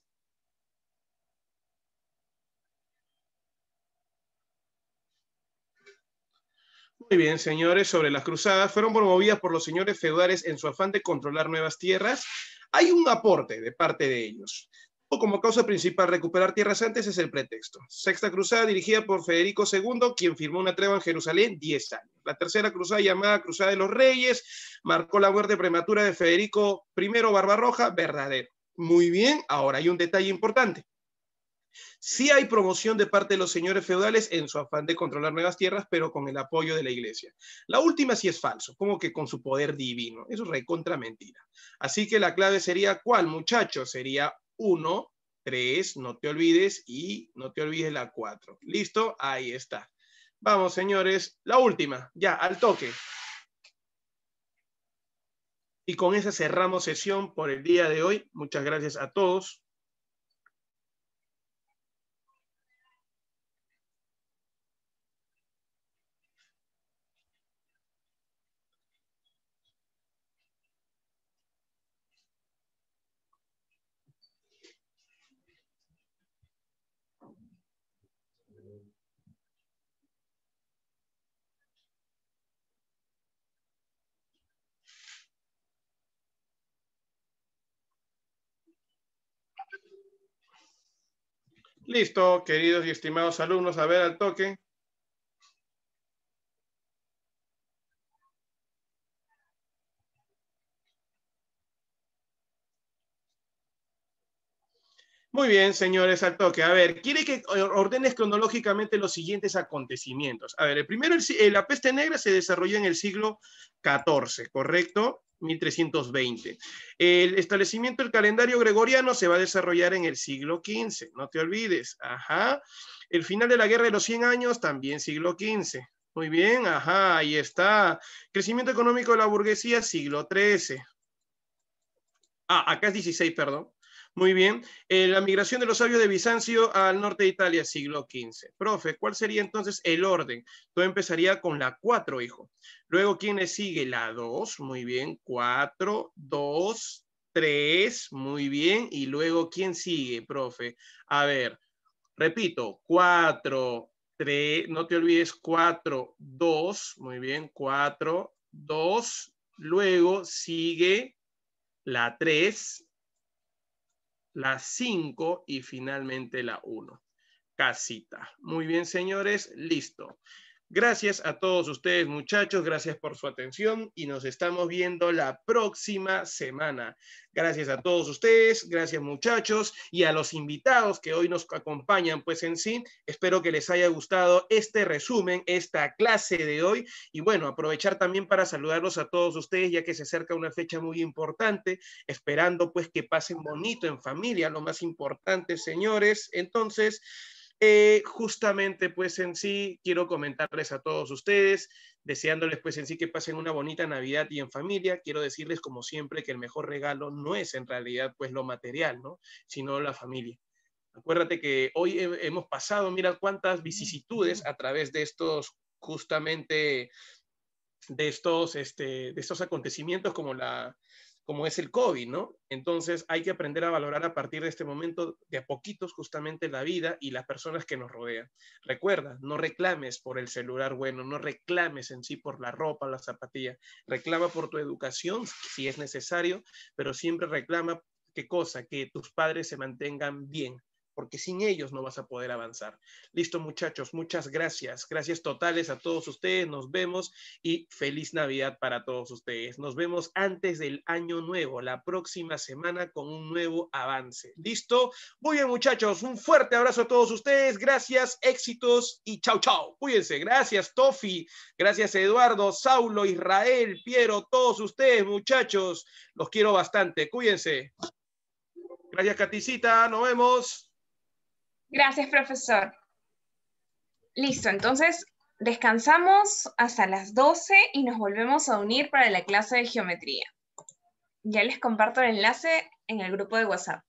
B: Muy bien, señores, sobre las cruzadas, fueron promovidas por los señores feudales en su afán de controlar nuevas tierras. Hay un aporte de parte de ellos como causa principal recuperar tierras antes es el pretexto. Sexta cruzada dirigida por Federico II, quien firmó una tregua en Jerusalén 10 años. La tercera cruzada llamada Cruzada de los Reyes marcó la muerte prematura de Federico I Barbarroja, verdadero. Muy bien, ahora hay un detalle importante. Sí hay promoción de parte de los señores feudales en su afán de controlar nuevas tierras, pero con el apoyo de la iglesia. La última sí es falso, como que con su poder divino. Eso es contra mentira. Así que la clave sería cuál, muchachos, sería uno, tres, no te olvides, y no te olvides la 4. ¿Listo? Ahí está. Vamos, señores, la última, ya, al toque. Y con esa cerramos sesión por el día de hoy. Muchas gracias a todos. Listo, queridos y estimados alumnos, a ver al toque. Muy bien, señores, al toque. A ver, quiere que ordenes cronológicamente los siguientes acontecimientos. A ver, el primero, eh, la peste negra se desarrolló en el siglo XIV, ¿correcto? 1320. El establecimiento del calendario gregoriano se va a desarrollar en el siglo XV, no te olvides. Ajá. El final de la Guerra de los 100 Años, también siglo XV. Muy bien, ajá, ahí está. Crecimiento económico de la burguesía, siglo XIII. Ah, acá es XVI, perdón. Muy bien. Eh, la migración de los sabios de Bizancio al norte de Italia, siglo XV. Profe, ¿cuál sería entonces el orden? Todo empezaría con la 4, hijo. Luego, ¿quién le sigue? La 2, muy bien. 4, 2, 3, muy bien. Y luego, ¿quién sigue, profe? A ver, repito, 4, 3, no te olvides, 4, 2, muy bien, 4, 2. Luego sigue la 3, la 5 y finalmente la 1. Casita. Muy bien, señores, listo. Gracias a todos ustedes, muchachos. Gracias por su atención y nos estamos viendo la próxima semana. Gracias a todos ustedes, gracias muchachos y a los invitados que hoy nos acompañan, pues en sí, espero que les haya gustado este resumen, esta clase de hoy. Y bueno, aprovechar también para saludarlos a todos ustedes, ya que se acerca una fecha muy importante, esperando pues que pasen bonito en familia, lo más importante, señores. Entonces, eh, justamente, pues en sí, quiero comentarles a todos ustedes, deseándoles pues en sí que pasen una bonita Navidad y en familia. Quiero decirles, como siempre, que el mejor regalo no es en realidad pues lo material, ¿no? Sino la familia. Acuérdate que hoy hemos pasado, mira cuántas vicisitudes a través de estos justamente de estos, este, de estos acontecimientos como la, como es el COVID, ¿no? Entonces hay que aprender a valorar a partir de este momento de a poquitos justamente la vida y las personas que nos rodean. Recuerda, no reclames por el celular bueno, no reclames en sí por la ropa, la zapatilla, reclama por tu educación si es necesario, pero siempre reclama qué cosa, que tus padres se mantengan bien, porque sin ellos no vas a poder avanzar. Listo, muchachos, muchas gracias. Gracias totales a todos ustedes. Nos vemos y feliz Navidad para todos ustedes. Nos vemos antes del año nuevo, la próxima semana con un nuevo avance. ¿Listo? Muy bien, muchachos, un fuerte abrazo a todos ustedes. Gracias, éxitos y chau, chau. Cuídense. Gracias, Tofi. Gracias, Eduardo, Saulo, Israel, Piero, todos ustedes, muchachos. Los quiero bastante. Cuídense. Gracias, Caticita. Nos vemos.
A: Gracias, profesor. Listo, entonces descansamos hasta las 12 y nos volvemos a unir para la clase de geometría. Ya les comparto el enlace en el grupo de WhatsApp.